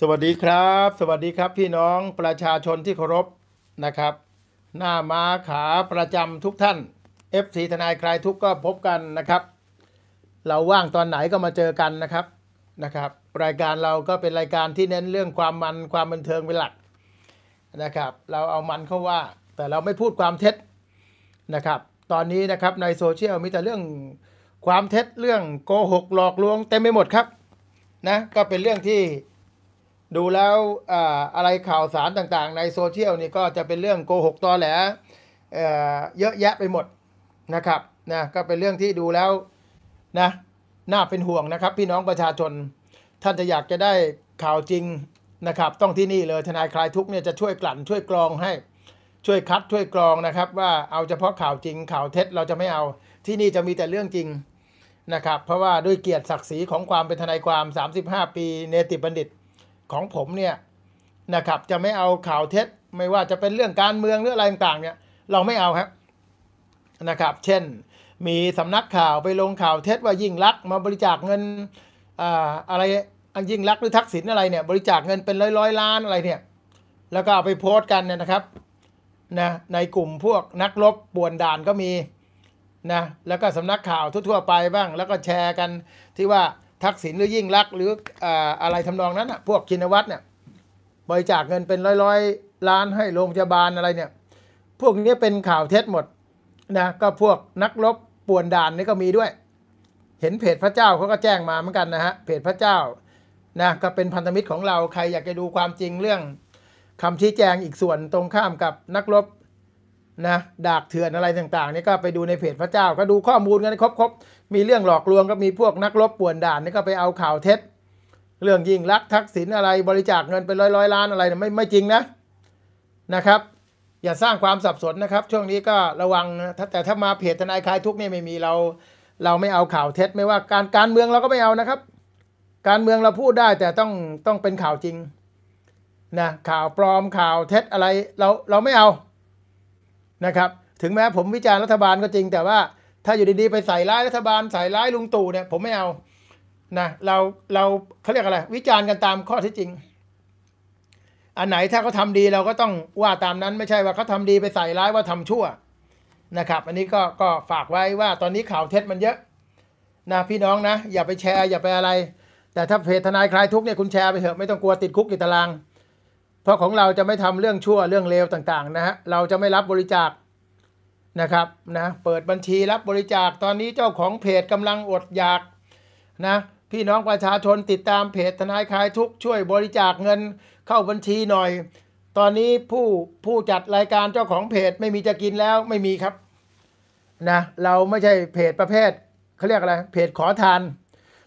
สวัสดีครับ สวัสดีครับ พี่น้องประชาชนที่เคารพนะครับ หน้ามาขาประจำทุกท่าน f อทนายใครทุกก็พบกันนะครับ เราว่างตอนไหนก็มาเจอกันนะครับนะครับรายการเราก็เป็นรายการที่เน้นเรื่องความมันความบันเทิงเป็นหลักนะครับ เราเอามันเข้าว่า แต่เราไม่พูดความเท็จนะครับ ตอนนี้นะครับในโซเชียลมีแต่เรื่องความเท็จเรื่องโกหกหลอกลวงเต็มไปหมดครับนะก็เป็นเรื่องที่ดูแล้วอะไรข่าวสารต่างๆ ในโซเชียลนี่ก็จะเป็นเรื่องโกหกตอแหลเยอะแยะไปหมดนะครับนะก็เป็นเรื่องที่ดูแล้วนะน่าเป็นห่วงนะครับพี่น้องประชาชน ท่านจะอยากจะได้ข่าวจริงนะครับต้องที่นี่เลยทนายคลายทุกเนี่ยจะช่วยกลั่นช่วยกรองให้ช่วยคัดช่วยกรองนะครับ ว่าเอาเฉพาะข่าวจริง ข่าวเท็จเราจะไม่เอา ที่นี่จะมีแต่เรื่องจริงนะครับเพราะว่าด้วยเกียรติศักดิ์ศรีของความเป็นทนายความ 35 ปีเนติบัณฑิตของผมเนี่ยนะครับจะไม่เอาข่าวเท็จไม่ว่าจะเป็นเรื่องการเมืองหรืออะไรต่างๆเนี่ยเราไม่เอาครับนะครับเช่นมีสำนักข่าวไปลงข่าวเท็จว่ายิ่งรักมาบริจาคเงินอะไรอันยิ่งรักหรือทักษิณอะไรเนี่ยบริจาคเงินเป็นร้อยร้อยล้านอะไรเนี่ยแล้วก็เอาไปโพสต์กันเนี่ยนะครับนะในกลุ่มพวกนักลบป่วนด่านก็มีนะแล้วก็สำนักข่าวทั่วๆไปบ้างแล้วก็แชร์กันที่ว่าทักษิณหรือยิ่งรักหรืออะไรทำนองนั้นอ่ะพวกชินวัตรเนี่ยบริจาคเงินเป็นร้อยร้อยล้านให้โรงพยาบาลอะไรเนี่ยพวกนี้เป็นข่าวเท็จหมดนะก็พวกนักรบป่วนด่านนี่ก็มีด้วย เห็นเพจพระเจ้าเขาก็แจ้งมาเหมือนกันนะฮะเพจพระเจ้านะก็เป็นพันธมิตรของเราใครอยากจะดูความจริงเรื่องคำชี้แจงอีกส่วนตรงข้ามกับนักรบนะดากเถื่อนอะไรต่างๆนี่ก็ไปดูในเพจพระเจ้าก็ดูข้อมูลกันครบมีเรื่องหลอกลวงก็มีพวกนักรบป่วนด่านนี่ก็ไปเอาข่าวเท็จ เรื่องยิ่งลักทักษิณอะไรบริจาคเงินไปร้อยร้อยล้านอะไรนไม่ไม่จริงนะนะครับ อย่าสร้างความสับสนนะครับ ช่วงนี้ก็ระวังแต่ถ้ามาเพจทนายคลายทุกเนี่ยไม่มีเรา เราไม่เอาข่าวเท็จไม่ว่าการการเมืองเราก็ไม่เอานะครับ การเมืองเราพูดได้แต่ต้องต้องเป็นข่าวจริงนะข่าวปลอมข่าวเท็จอะไรเราเราไม่เอานะครับ ถึงแม้ผมวิจารณ์รัฐบาลก็จริงแต่ว่าถ้าอยู่ดีๆไปใส่ร้ายรัฐบาลใส่ร้ายลุงตู่เนี่ย ผมไม่เอานะเราเราเขาเรียกอะไรวิจารณ์กันตามข้อที่จริง อันไหนถ้าเขาทาดีเราก็ต้องว่าตามนั้นไม่ใช่ว่าเขาทาดีไปใส่ร้ายว่าทำชั่วนะครับ อันนี้ก็ก็ฝากไว้ว่าตอนนี้ข่าวเท็จมันเยอะนะพี่น้องนะ อย่าไปแชร์ อย่าไปอะไร แต่ถ้าเพจทนายคลายทุกเนี่ยคุณแชร์ไปเถอะไม่ต้องกลัวติดคุกติดตาราง เพราะของเราจะไม่ทำเรื่องชั่วเรื่องเลวต่าง ๆ นะฮะเราจะไม่รับบริจาคนะครับนะเปิดบัญชีรับบริจาคตอนนี้เจ้าของเพจกำลังอดอยากนะพี่น้องประชาชนติดตามเพจทนายคลายทุกช่วยบริจาคเงินเข้าบัญชีหน่อย ตอนนี้ผู้ผู้จัดรายการเจ้าของเพจไม่มีจะกินแล้วไม่มีครับนะเราไม่ใช่เพจประเภทเขาเรียกอะไร เพจขอทาน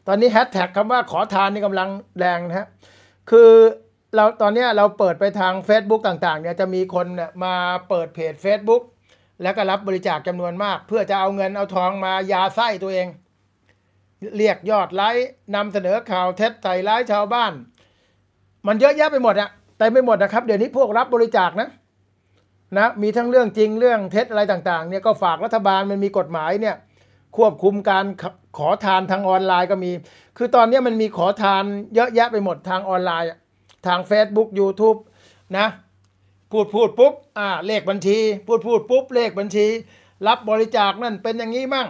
ตอนนี้แฮชแท็กคำว่าขอทานนี่กำลังแรงนะฮะคือเราตอนนี้เราเปิดไปทาง Facebook ต่างๆเนี่ยจะมีคนเนี่ยมาเปิดเพจ Facebook แล้วก็รับบริจาคจำนวนมาก เพื่อจะเอาเงินเอาทองมายาไส้ตัวเอง เรียกยอดไลค์นำเสนอข่าวเท็จใส่ร้ายชาวบ้าน มันเยอะแยะไปหมดอะแต่ไม่หมดนะครับ เดี๋ยวนี้พวกรับบริจาคนะ นะ มีทั้งเรื่องจริงเรื่องเท็จอะไรต่างๆ เนี่ยก็ฝากรัฐบาลมันมีกฎหมายเนี่ย ควบคุมการขอทานทางออนไลน์ก็มี คือตอนนี้มันมีขอทานเยอะแยะไปหมดทางออนไลน์ทาง Facebook YouTube นะพูดพูดปุ๊บอ่า เลขบัญชี พูดพูดปุ๊บเลขบัญชี รับบริจาคนั่นเป็นอย่างนี้มั่ง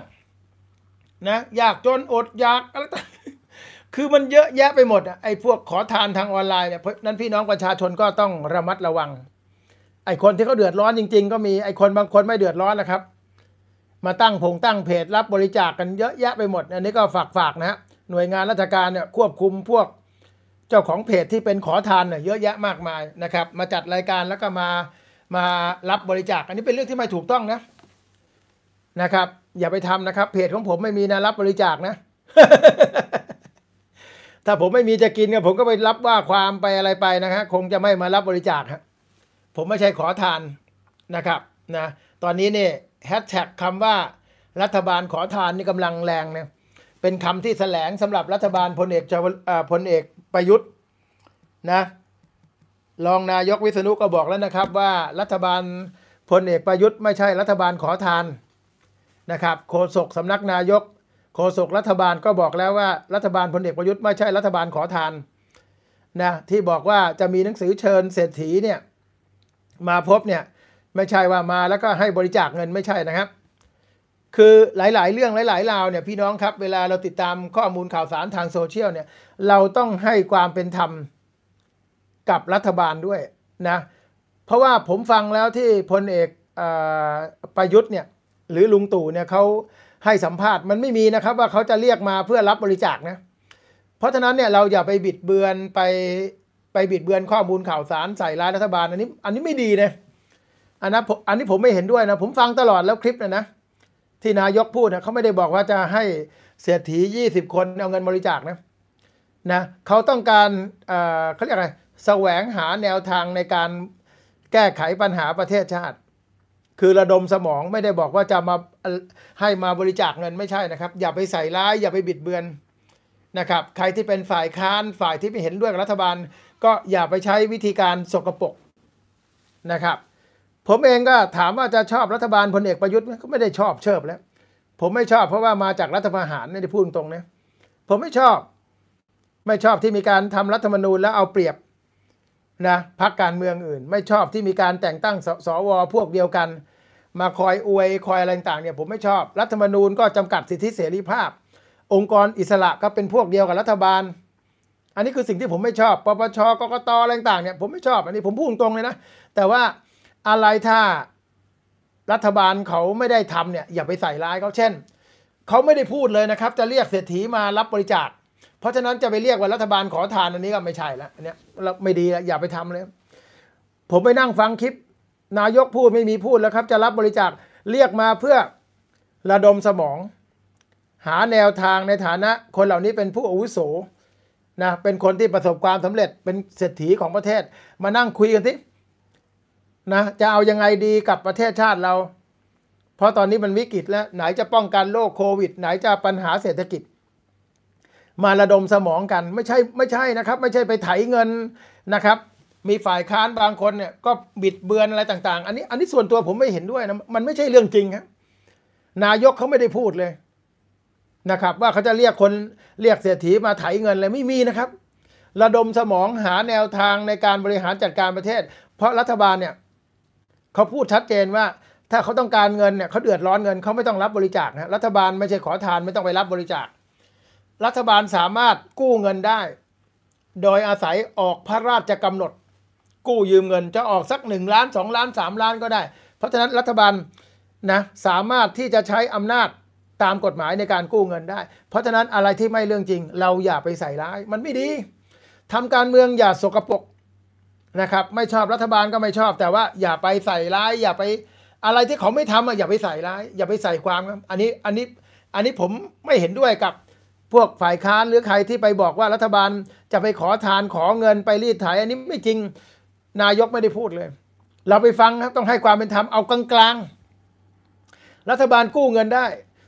นะอยากจนอด อยากอะไรต่างคือมันเยอะแยะไปหมดไอ้พวกขอทานทางออนไลน์เนี่ยนั้นพี่น้องประชาชนก็ต้องระมัดระวัง ไอ้คนที่เขาเดือดร้อนจริงๆก็มีไอ้คนบางคนไม่เดือดร้อนนะครับ มาตั้งผงตั้งเพจ รับบริจาคกกันเยอะแยะไปหมด อันนี้ก็ฝากฝากนะฮะหน่วยงานราชการเนี่ยควบคุมพวกเจ้าของเพจที่เป็นขอทานเนี่ยเยอะแยะมากมายนะครับ มาจัดรายการแล้วก็มามารับบริจาค อันนี้เป็นเรื่องที่ไม่ถูกต้องนะนะครับ อย่าไปทำนะครับเพจของผมไม่มีนะรับบริจาคนะ ถ้าผมไม่มีจะกินก็ผมก็ไปรับว่าความไปอะไรไปนะฮะคงจะไม่มารับบริจาคฮะผมไม่ใช่ขอทานนะครับนะตอนนี้เนี่ยแฮชแท็กคำว่า รัฐบาลขอทานนี่กำลังแรงเนี่ยเป็นคำที่แสลงสำหรับรัฐบาลพลเอกพลเอกประยุทธ์นะรองนายกวิษณุก็บอกแล้วนะครับว่ารัฐบาลพลเอกประยุทธ์ไม่ใช่รัฐบาลขอทานนะครับโฆษกสำนักนายกโฆษกรัฐบาลก็บอกแล้วว่ารัฐบาลพลเอกประยุทธ์ไม่ใช่รัฐบาลขอทานนะที่บอกว่าจะมีหนังสือเชิญเศรษฐีเนี่ยมาพบเนี่ยไม่ใช่ว่ามาแล้วก็ให้บริจาคเงินไม่ใช่นะครับคือหลายๆ เรื่องหลายๆราวเนี่ยพี่น้องครับ เวลาเราติดตามข้อมูลข่าวสารทางโซเชียลเนี่ยเราต้องให้ความเป็นธรรมกับรัฐบาลด้วยนะเพราะว่าผมฟังแล้วที่พลเอกประยุทธ์เนี่ยหรือลุงตู่เนี่ยเขาให้สัมภาษณ์มันไม่มีนะครับว่าเขาจะเรียกมาเพื่อรับบริจาคนะเพราะฉะนั้นเนี่ยเราอย่าไปบิดเบือนไปไปบิดเบือนข้อมูลข่าวสารใส่ร้ายรัฐบาลอันนี้ อันนี้ไม่ดีนะอันนั้นอันนี้ผมไม่เห็นด้วยนะผมฟังตลอดแล้วคลิปนะนะที่นายกพูดนยเขาไม่ได้บอกว่าจะให้เศรษฐียี่คนเอาเงินบริจาคนะนะเขาต้องการเขาเรียกอะไรแสวงหาแนวทางในการแก้ไขปัญหาประเทศชาติ คือระดมสมองไม่ได้บอกว่าจะมาให้มาบริจาคเงินไม่ใช่นะครับ อย่าไปใส่ร้ายอย่าไปบิดเบือนนะครับ ใครที่เป็นฝ่ายค้านฝ่ายที่ไม่เห็นด้วยกับรัฐบาลก็อย่าไปใช้วิธีการสกรปรกนะครับผมเองก็ถามว่าจะชอบรัฐบาลพลเอกประยุทธ์ไหมก็ไม่ได้ชอบเชิบแล้ว ผมไม่ชอบเพราะว่ามาจากรัฐประหารนี่พูดตรงนะผมไม่ชอบ ไม่ชอบที่มีการทำรัฐธรรมนูญแล้วเอาเปรียบ นะพักการเมืองอื่น ไม่ชอบที่มีการแต่งตั้งสสวพวกเดียวกัน มาคอยอวยคอยอะไรต่างเนี่ย ผมไม่ชอบรัฐธรรมนูญก็จำกัดสิทธิเสรีภาพ องค์กรอิสระก็เป็นพวกเดียวกับรัฐบาล อันนี้คือสิ่งที่ผมไม่ชอบปปชกกตอะไรต่างเนี่ยผมไม่ชอบ อันนี้ผมพูดตรงเลยนะแต่ว่าอะไรถ้ารัฐบาลเขาไม่ได้ทำเนี่ยอย่าไปใส่ร้ายเขาเช่นเขาไม่ได้พูดเลยนะครับ จะเรียกเศรษฐีมารับบริจาคเพราะฉะนั้นจะไปเรียกว่ารัฐบาลขอทานอันนี้ก็ไม่ใช่ละอันเนี้ยไม่ดีละอย่าไปทำเลย ผมไปนั่งฟังคลิป นายกพูดไม่มีพูดแล้วครับจะรับบริจาค เรียกมาเพื่อระดมสมอง หาแนวทางในฐานะคนเหล่านี้เป็นผู้อาวุโสนะเป็นคนที่ประสบความสำเร็จเป็นเศรษฐีของประเทศ มานั่งคุยกันที่นะจะเอายังไงดีกับประเทศชาติเรา เพราะตอนนี้มันวิกฤตแล้ว ไหนจะป้องกันโรคโควิด ไหนจะปัญหาเศรษฐกิจ มาระดมสมองกัน ไม่ใช่ไม่ใช่นะครับ ไม่ใช่ไปไถเงินนะครับ มีฝ่ายค้านบางคนเนี่ย ก็บิดเบือนอะไรต่างๆ อันนี้อันนี้ส่วนตัวผมไม่เห็นด้วยนะมันไม่ใช่เรื่องจริงครับนายกเขาไม่ได้พูดเลยนะครับ ว่าเขาจะเรียกคนเรียกเศรษฐีมาไถเงินอะไรไม่มีนะครับ ระดมสมองหาแนวทางในการบริหารจัดการประเทศ เพราะรัฐบาลเนี่ยเขาพูดชัดเจนว่าถ้าเขาต้องการเงินเนี่ยเขาเดือดร้อนเงินเขาไม่ต้องรับบริจาคนะรัฐบาลไม่ใช่ขอทานไม่ต้องไปรับบริจาค รัฐบาลสามารถกู้เงินได้ โดยอาศัยออกพระราชกำหนด กู้ยืมเงินจะออกสัก 1 ล้าน 2 ล้าน 3 ล้านก็ได้ เพราะฉะนั้นรัฐบาลนะสามารถที่จะใช้อำนาจตามกฎหมายในการกู้เงินได้ เพราะฉะนั้นอะไรที่ไม่เรื่องจริง เราอย่าไปใส่ร้ายมันไม่ดีทำการเมืองอย่าสกรปรกนะครับไม่ชอบรัฐบาลก็ไม่ชอบ แต่ว่าอย่าไปใส่ร้าย อย่าไปอะไรที่เขาไม่ทำอ่ะอย่าไปใส่ร้ายอย่าไปใส่ความครับอันนี้อันนี้อันนี้ผมไม่เห็นด้วยกับพวกฝ่ายค้านหรือใครที่ไปบอกว่ารัฐบาลจะไปขอทานขอเงินไปรีดไถอันนี้ไม่จริงนายกไม่ได้พูดเลย เราไปฟังครับต้องให้ความเป็นธรรมเอากลาง ๆ รัฐบาลกู้เงินได้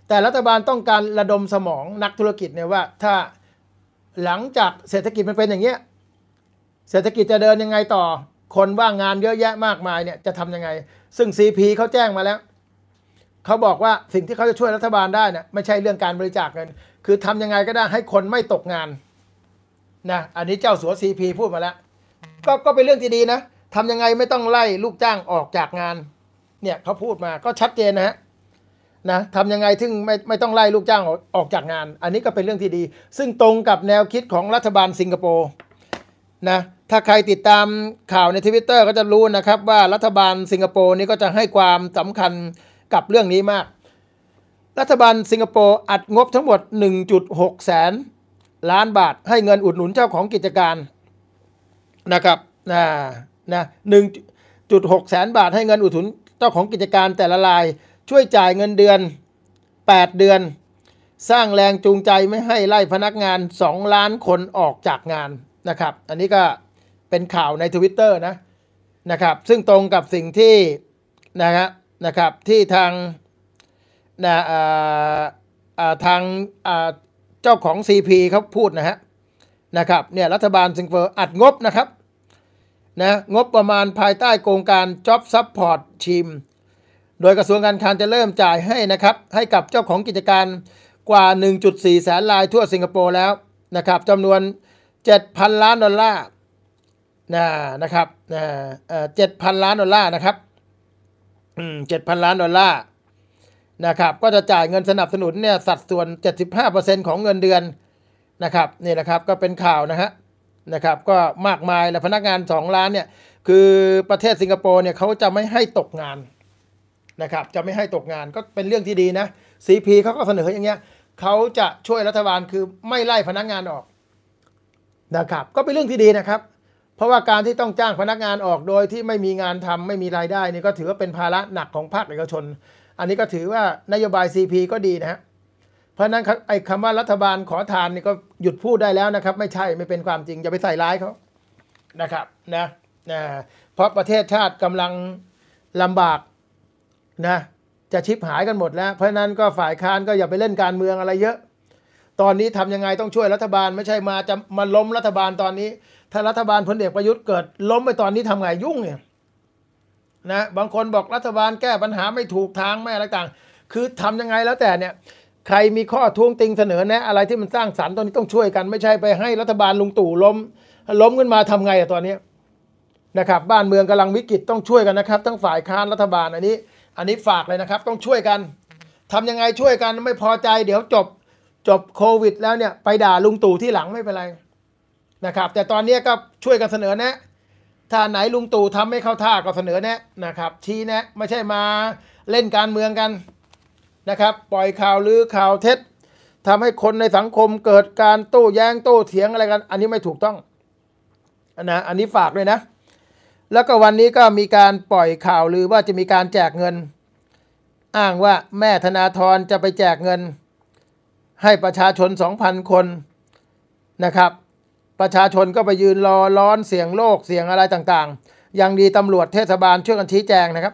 แต่รัฐบาลต้องการระดมสมองนักธุรกิจเนี่ยว่า ถ้าหลังจากเศรษฐกิจมันเป็นอย่างเงี้ยเศรษฐกิจจะเดินยังไงต่อคนว่างงานเยอะแยะมากมายเนี่ยจะทํำยังไง ซึ่ง CP เขาแจ้งมาแล้ว เขาบอกว่าสิ่งที่เขาจะช่วยรัฐบาลได้เนี่ยไม่ใช่เรื่องการบริจาคเงินคือทำยังไงก็ได้ให้คนไม่ตกงานนะอันนี้เจ้าสัวซีพีพูดมาแล้วก็ก็เป็นเรื่องที่ดีนะทำยังไงไม่ต้องไล่ลูกจ้างออกจากงานเนี่ยเขาพูดมาก็ชัดเจนนะฮะนะทำยังไงถึงไม่ไม่ต้องไล่ลูกจ้างออกออกจากงาน อันนี้ก็เป็นเรื่องที่ดี ซึ่งตรงกับแนวคิดของรัฐบาลสิงคโปร์นะถ้าใครติดตามข่าวในทวิตเตอร์ก็จะรู้นะครับ ว่ารัฐบาลสิงคโปร์นี่ก็จะให้ความสำคัญกับเรื่องนี้มาก รัฐบาลสิงคโปร์อัดงบทั้งหมด 1.6 แสนล้านบาท ให้เงินอุดหนุนเจ้าของกิจการนะครับนะนะหกแสนบาทให้เงินอุดหนุนเจ้าของกิจการแต่ละราย ช่วยจ่ายเงินเดือน 8 เดือน สร้างแรงจูงใจไม่ให้ไล่พนักงาน 2 ล้านคนออกจากงานนะครับ อันนี้ก็เป็นข่าวในทวิตเตอร์นะนะครับซึ่งตรงกับสิ่งที่นะครับนะครับที่ทางนะทางเจ้าของ CP เขาพูดนะฮะนะครับเนี่ยรัฐบาลสิงคโปร์อัดงบนะครับนะงบประมาณภายใต้โครงการ Job Support t e มโดยกระทรวงการคลังจะเริ่มจ่ายให้นะครับให้กับเจ้าของกิจการกว่า 1.4 แสนลายทั่วสิงคโปร์แล้วนะครับจำนวน 7,000 ล้านดอลลาร์นะนะครับนะเจ็ดพันล้านดอลลาร์นะครับเจ็ดพันล้านดอลลาร์ นะครับ ก็จะจ่ายเงินสนับสนุนเนี่ยสัดส่วน 75%ของเงินเดือน นะครับนี่นะครับ ก็เป็นข่าวนะฮะ นะครับ ก็มากมายและพนักงาน 2 ล้านเนี่ย คือประเทศสิงคโปร์เนี่ยเขาจะไม่ให้ตกงาน นะครับ จะไม่ให้ตกงาน ก็เป็นเรื่องที่ดีนะซีพีเขาก็เสนออย่างเงี้ยเขาจะช่วยรัฐบาลคือไม่ไล่พนักงานออก นะครับ ก็เป็นเรื่องที่ดีนะครับเพราะว่าการที่ต้องจ้างพนักงานออกโดยที่ไม่มีงานทำไม่มีรายได้นี่ก็ถือว่าเป็นภาระหนักของภาคเอกชน อันนี้ก็ถือว่านโยบาย CP ก็ดีนะฮะ เพราะนั้นไอ้คำว่ารัฐบาลขอทานนี่ก็หยุดพูดได้แล้วนะครับไม่ใช่ไม่เป็นความจริง อย่าไปใส่ร้ายเขานะครับนะนะเพราะประเทศชาติกำลังลำบากนะจะชิบหายกันหมดแล้ว เพราะนั้นก็ฝ่ายค้านก็อย่าไปเล่นการเมืองอะไรเยอะ ตอนนี้ทำยังไงต้องช่วยรัฐบาลไม่ใช่มาจะมาล้มรัฐบาลตอนนี้ถ้ารัฐบาลพลเอกประยุทธ์เกิดล้มไปตอนนี้ทำไงยุ่งเนี่ยนะบางคนบอกรัฐบาลแก้ปัญหาไม่ถูกทางไม่อะไรต่างคือทำยังไงแล้วแต่เนี่ย ใครมีข้อท้วงติงเสนอแนะ อะไรที่มันสร้างสรรค์ตอนนี้ต้องช่วยกันไม่ใช่ไปให้รัฐบาลลุงตู่ล้ม ล้มขึ้นมาทำไงอะตอนนี้นะครับบ้านเมืองกำลังวิกฤตต้องช่วยกันนะครับทั้งฝ่ายค้านรัฐบาลอันนี้ อันนี้ฝากเลยนะครับต้องช่วยกัน ทำยังไงช่วยกันไม่พอใจ เดี๋ยวจบจบโควิด แล้วเนี่ยไปด่าลุงตู่ที่หลังไม่เป็นไรนะครับแต่ตอนนี้ก็ช่วยกันเสนอแนะ ถ้าไหนลุงตู่ทำไม่เข้าท่าก็เสนอแนะนะครับชี้แนะไม่ใช่มาเล่นการเมืองกันนะครับ ปล่อยข่าวลือข่าวเท็จทำให้คนในสังคมเกิดการโต้แย้งโต้เถียงอะไรกัน อันนี้ไม่ถูกต้องนะอันนี้ฝากเลยนะ แล้วก็วันนี้ก็มีการปล่อยข่าวลือว่าจะมีการแจกเงิน อ้างว่าแม่ธนาธรจะไปแจกเงิน ให้ประชาชน 2,000 คนนะครับประชาชนก็ไปยืนรอร้อนเสียงโลกเสียงอะไรต่างๆอย่างดีตำรวจเทศบาลช่วยกันชี้แจงนะครับ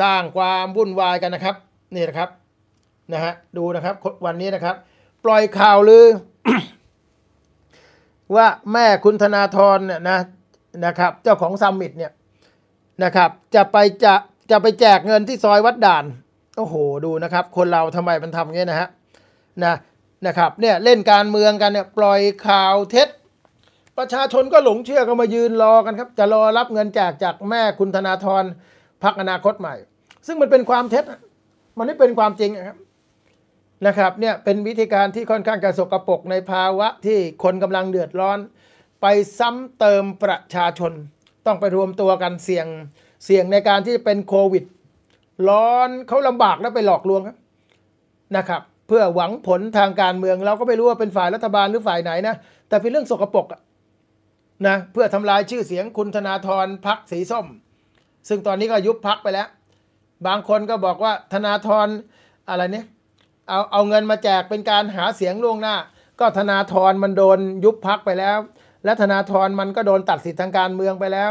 สร้างความวุ่นวายกันนะครับนี่นะครับ นะฮะ ดูนะครับ วันนี้นะครับ ปล่อยข่าวลือ ว่าแม่คุณธนาธรเนี่ยนะ นะครับ เจ้าของซัมมิตเนี่ยนะครับ จะไปจะจะไปแจกเงินที่ซอยวัดด่าน โอ้โห ดูนะครับ คนเราทำไมมันทำเงี้ยนะฮะ นะ นะครับ เนี่ยเล่นการเมืองกันเนี่ยปล่อยข่าวเท็จประชาชนก็หลงเชื่อก็มายืนรอกันครับจะรอรับเงินแจกจากแม่คุณธนาธรพักอนาคตใหม่ ซึ่งมันเป็นความเท็จมันไม่เป็นความจริงนะครับนะครับเนี่ยเป็นวิธีการที่ค่อนข้างกระสกระปกในภาวะ ที่คนกำลังเดือดร้อน ไปซ้ำเติมประชาชน ต้องไปรวมตัวกันเสี่ยงเสี่ยงในการที่เป็นโควิด ร้อนเขาลำบากแล้วไปหลอกลวงนะครับ เพื่อหวังผลทางการเมืองเราก็ไม่รู้ว่าเป็นฝ่ายรัฐบาลหรือฝ่ายไหนนะแต่เป็นเรื่องสกรปรกอะนะเพื่อทำลายชื่อเสียงคุณธนาธรพักสีส้ม ซึ่งตอนนี้ก็ยุบพักไปแล้ว บางคนก็บอกว่าธนาธรอะไรเนี่ยเอาเอาเงินมาแจกเป็นการหาเสียงล่วงหน้า ก็ธนาธรมันโดนยุบพักไปแล้ว และธนาธรมันก็โดนตัดสิทธิทางการเมืองไปแล้ว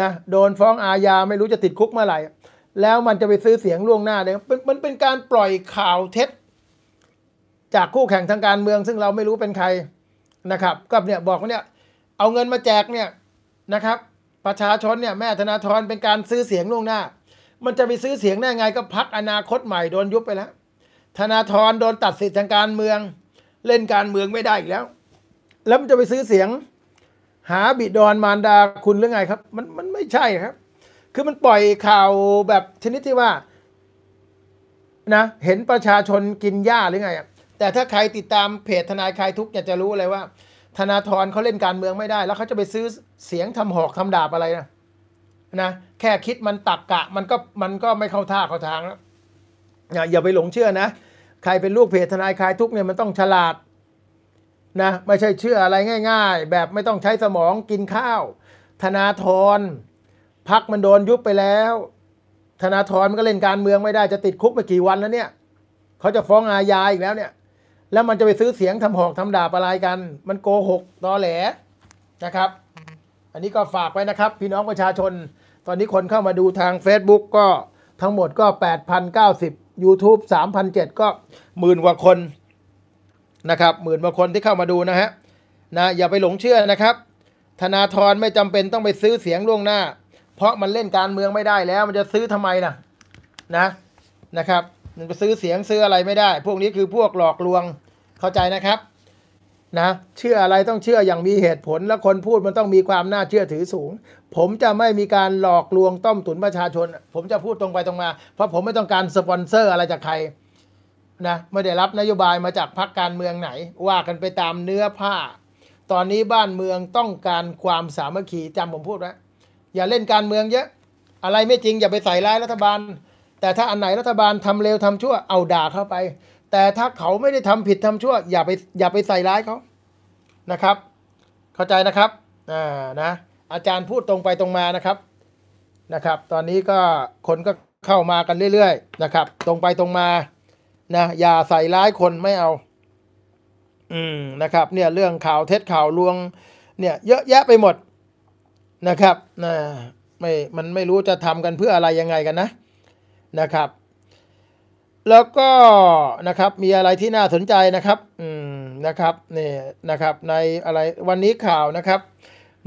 นะโดนฟ้องอาญาไม่รู้จะติดคุกเมื่อไหร่ แล้วมันจะไปซื้อเสียงล่วงหน้าเนี่ยมันเป็นการปล่อยข่าวเท็จ จากคู่แข่งทางการเมือง ซึ่งเราไม่รู้เป็นใครนะครับก็เนี่ยบอกว่าเนี่ยเอาเงินมาแจกเนี่ยนะครับ ประชาชนเนี่ยแม่ธนาธรเป็นการซื้อเสียงล่วงหน้า มันจะไปซื้อเสียงได้ไง ก็พักอนาคตใหม่โดนยุบไปแล้วธนาธรโดนตัดสิทธิ์ทางการเมืองเล่นการเมืองไม่ได้อีกแล้ว แล้วมันจะไปซื้อเสียง หาบิดอนมารดาคุณหรือไงครับ มันมันไม่ใช่ครับ คือมันปล่อยข่าวแบบชนิดที่ว่านะ เห็นประชาชนกินหญ้าหรือไงแต่ถ้าใครติดตามเพจทนายคลายทุกข์จะรู้เลยว่าธนาธรเขาเล่นการเมืองไม่ได้แล้วเขาจะไปซื้อเสียงทำหอกทำดาบอะไรนะนะ แค่คิดมันตักกะมันก็มันก็ไม่เข้าท่าเข้าทางแล้วอย่าไปหลงเชื่อนะ ใครเป็นลูกเพจทนายคลายทุกเนี่ยมันต้องฉลาดนะ ไม่ใช่เชื่ออะไรง่ายๆ แบบไม่ต้องใช้สมองกินข้าว ธนาธรพักมันโดนยุบไปแล้ว ธนาธรมันก็เล่นการเมืองไม่ได้ จะติดคุกไปกี่วันแล้วเนี่ยเขาจะฟ้องอาญาอีกแล้วเนี่ยแล้วมันจะไปซื้อเสียงทำหอกทำด่าปลายกัน มันโกหกตอแหลนะครับ อันนี้ก็ฝากไว้นะครับพี่น้องประชาชน ตอนนี้คนเข้ามาดูทาง Facebook ก็ทั้งหมดก็8,090 YouTube 3,007ก็หมื่นกว่าคนนะครับหมื่นกว่าคนที่เข้ามาดูนะฮะนะอย่าไปหลงเชื่อนะครับ ธนาธรไม่จำเป็นต้องไปซื้อเสียงล่วงหน้า เพราะมันเล่นการเมืองไม่ได้แล้ว มันจะซื้อทำไมนะนะนะครับมันไปซื้อเสียงซื้ออะไรไม่ได้ พวกนี้คือพวกหลอกลวงเข้าใจนะครับนะเชื่ออะไรต้องเชื่ออย่างมีเหตุผล และคนพูดมันต้องมีความน่าเชื่อถือสูง ผมจะไม่มีการหลอกลวงต้มตุนประชาชน ผมจะพูดตรงไปตรงมา เพราะผมไม่ต้องการสปอนเซอร์อะไรจากใครนะไม่ได้รับนโยบายมาจากพรรคการเมืองไหน ว่ากันไปตามเนื้อผ้า ตอนนี้บ้านเมืองต้องการความสามัคคีจำผมพูดไว้อย่าเล่นการเมืองเยอะอะไรไม่จริงอย่าไปใส่ร้ายรัฐบาลแต่ถ้าอันไหน รัฐบาลทำเลวทำชั่วเอาด่าเข้าไป แต่ถ้าเขาไม่ได้ทำผิดทำชั่ว อย่าไป อย่าไปใส่ร้ายเขานะครับ เข้าใจนะครับ อ่านะอาจารย์พูดตรงไปตรงมานะครับนะครับ ตอนนี้ก็คนก็เข้ามากันเรื่อยๆนะครับ ตรงไปตรงมานะอย่าใส่ร้ายคนไม่เอา อืมนะครับ เนี่ย เรื่องข่าวเท็จข่าวลวง เนี่ย เยอะแยะไปหมดนะครับนะไม่มันไม่รู้จะทำกันเพื่ออะไรยังไงกันนะนะครับแล้วก็นะครับมีอะไรที่น่าสนใจนะครับอืมนะครับนี่นะครับในอะไรวันนี้ข่าวนะครับ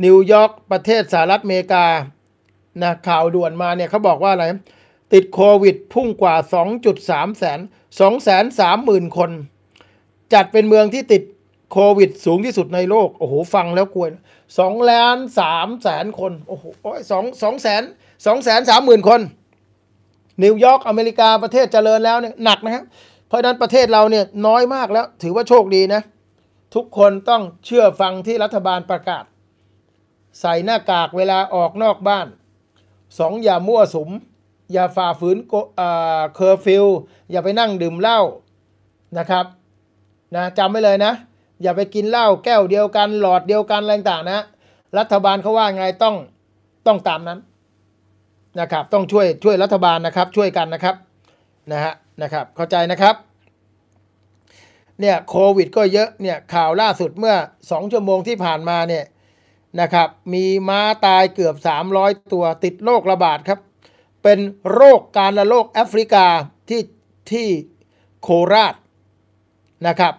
นิวยอร์กประเทศสหรัฐอเมริกานะข่าวด่วนมาเนี่ยเขาบอกว่าอะไร ติดโควิดพุ่งกว่า 2.3 แสน2แสน3หมื่นคนจัดเป็นเมืองที่ติดโควิดสูงที่สุดในโลกโอ้โหฟังแล้วกลัว2ล้าน3แสนคนโอ้โหสองสองแสนสองแสนสามหมื่นคนนิวยอร์กอเมริกาประเทศเจริญแล้วเนี่ยหนักนะครับ เพราะนั้นประเทศเราเนี่ยน้อยมากแล้ว ถือว่าโชคดีนะ ทุกคนต้องเชื่อฟังที่รัฐบาลประกาศ ใส่หน้ากากเวลาออกนอกบ้านสองอย่ามั่วสุม อย่าฝ่าฝืนเคอร์ฟิลอย่าไปนั่งดื่มเหล้านะครับนะจำไว้เลยนะ อย่าไปกินเหล้าแก้วเดียวกันหลอดเดียวกันอะไรต่างนะรัฐบาลเขาว่าไงต้องต้องตามนั้นนะครับต้องช่วยช่วยรัฐบาลนะครับ ช่วยกันนะครับนะฮะนะครับ เข้าใจนะครับเนี่ยโควิดก็เยอะเนี่ยข่าวล่าสุดเมื่อ 2 ชั่วโมงที่ผ่านมาเนี่ยนะครับมีม้าตายเกือบ 300 ตัวติดโรคระบาดครับเป็นโรคการระโรคแอฟริกาที่ที่โคราชนะครับ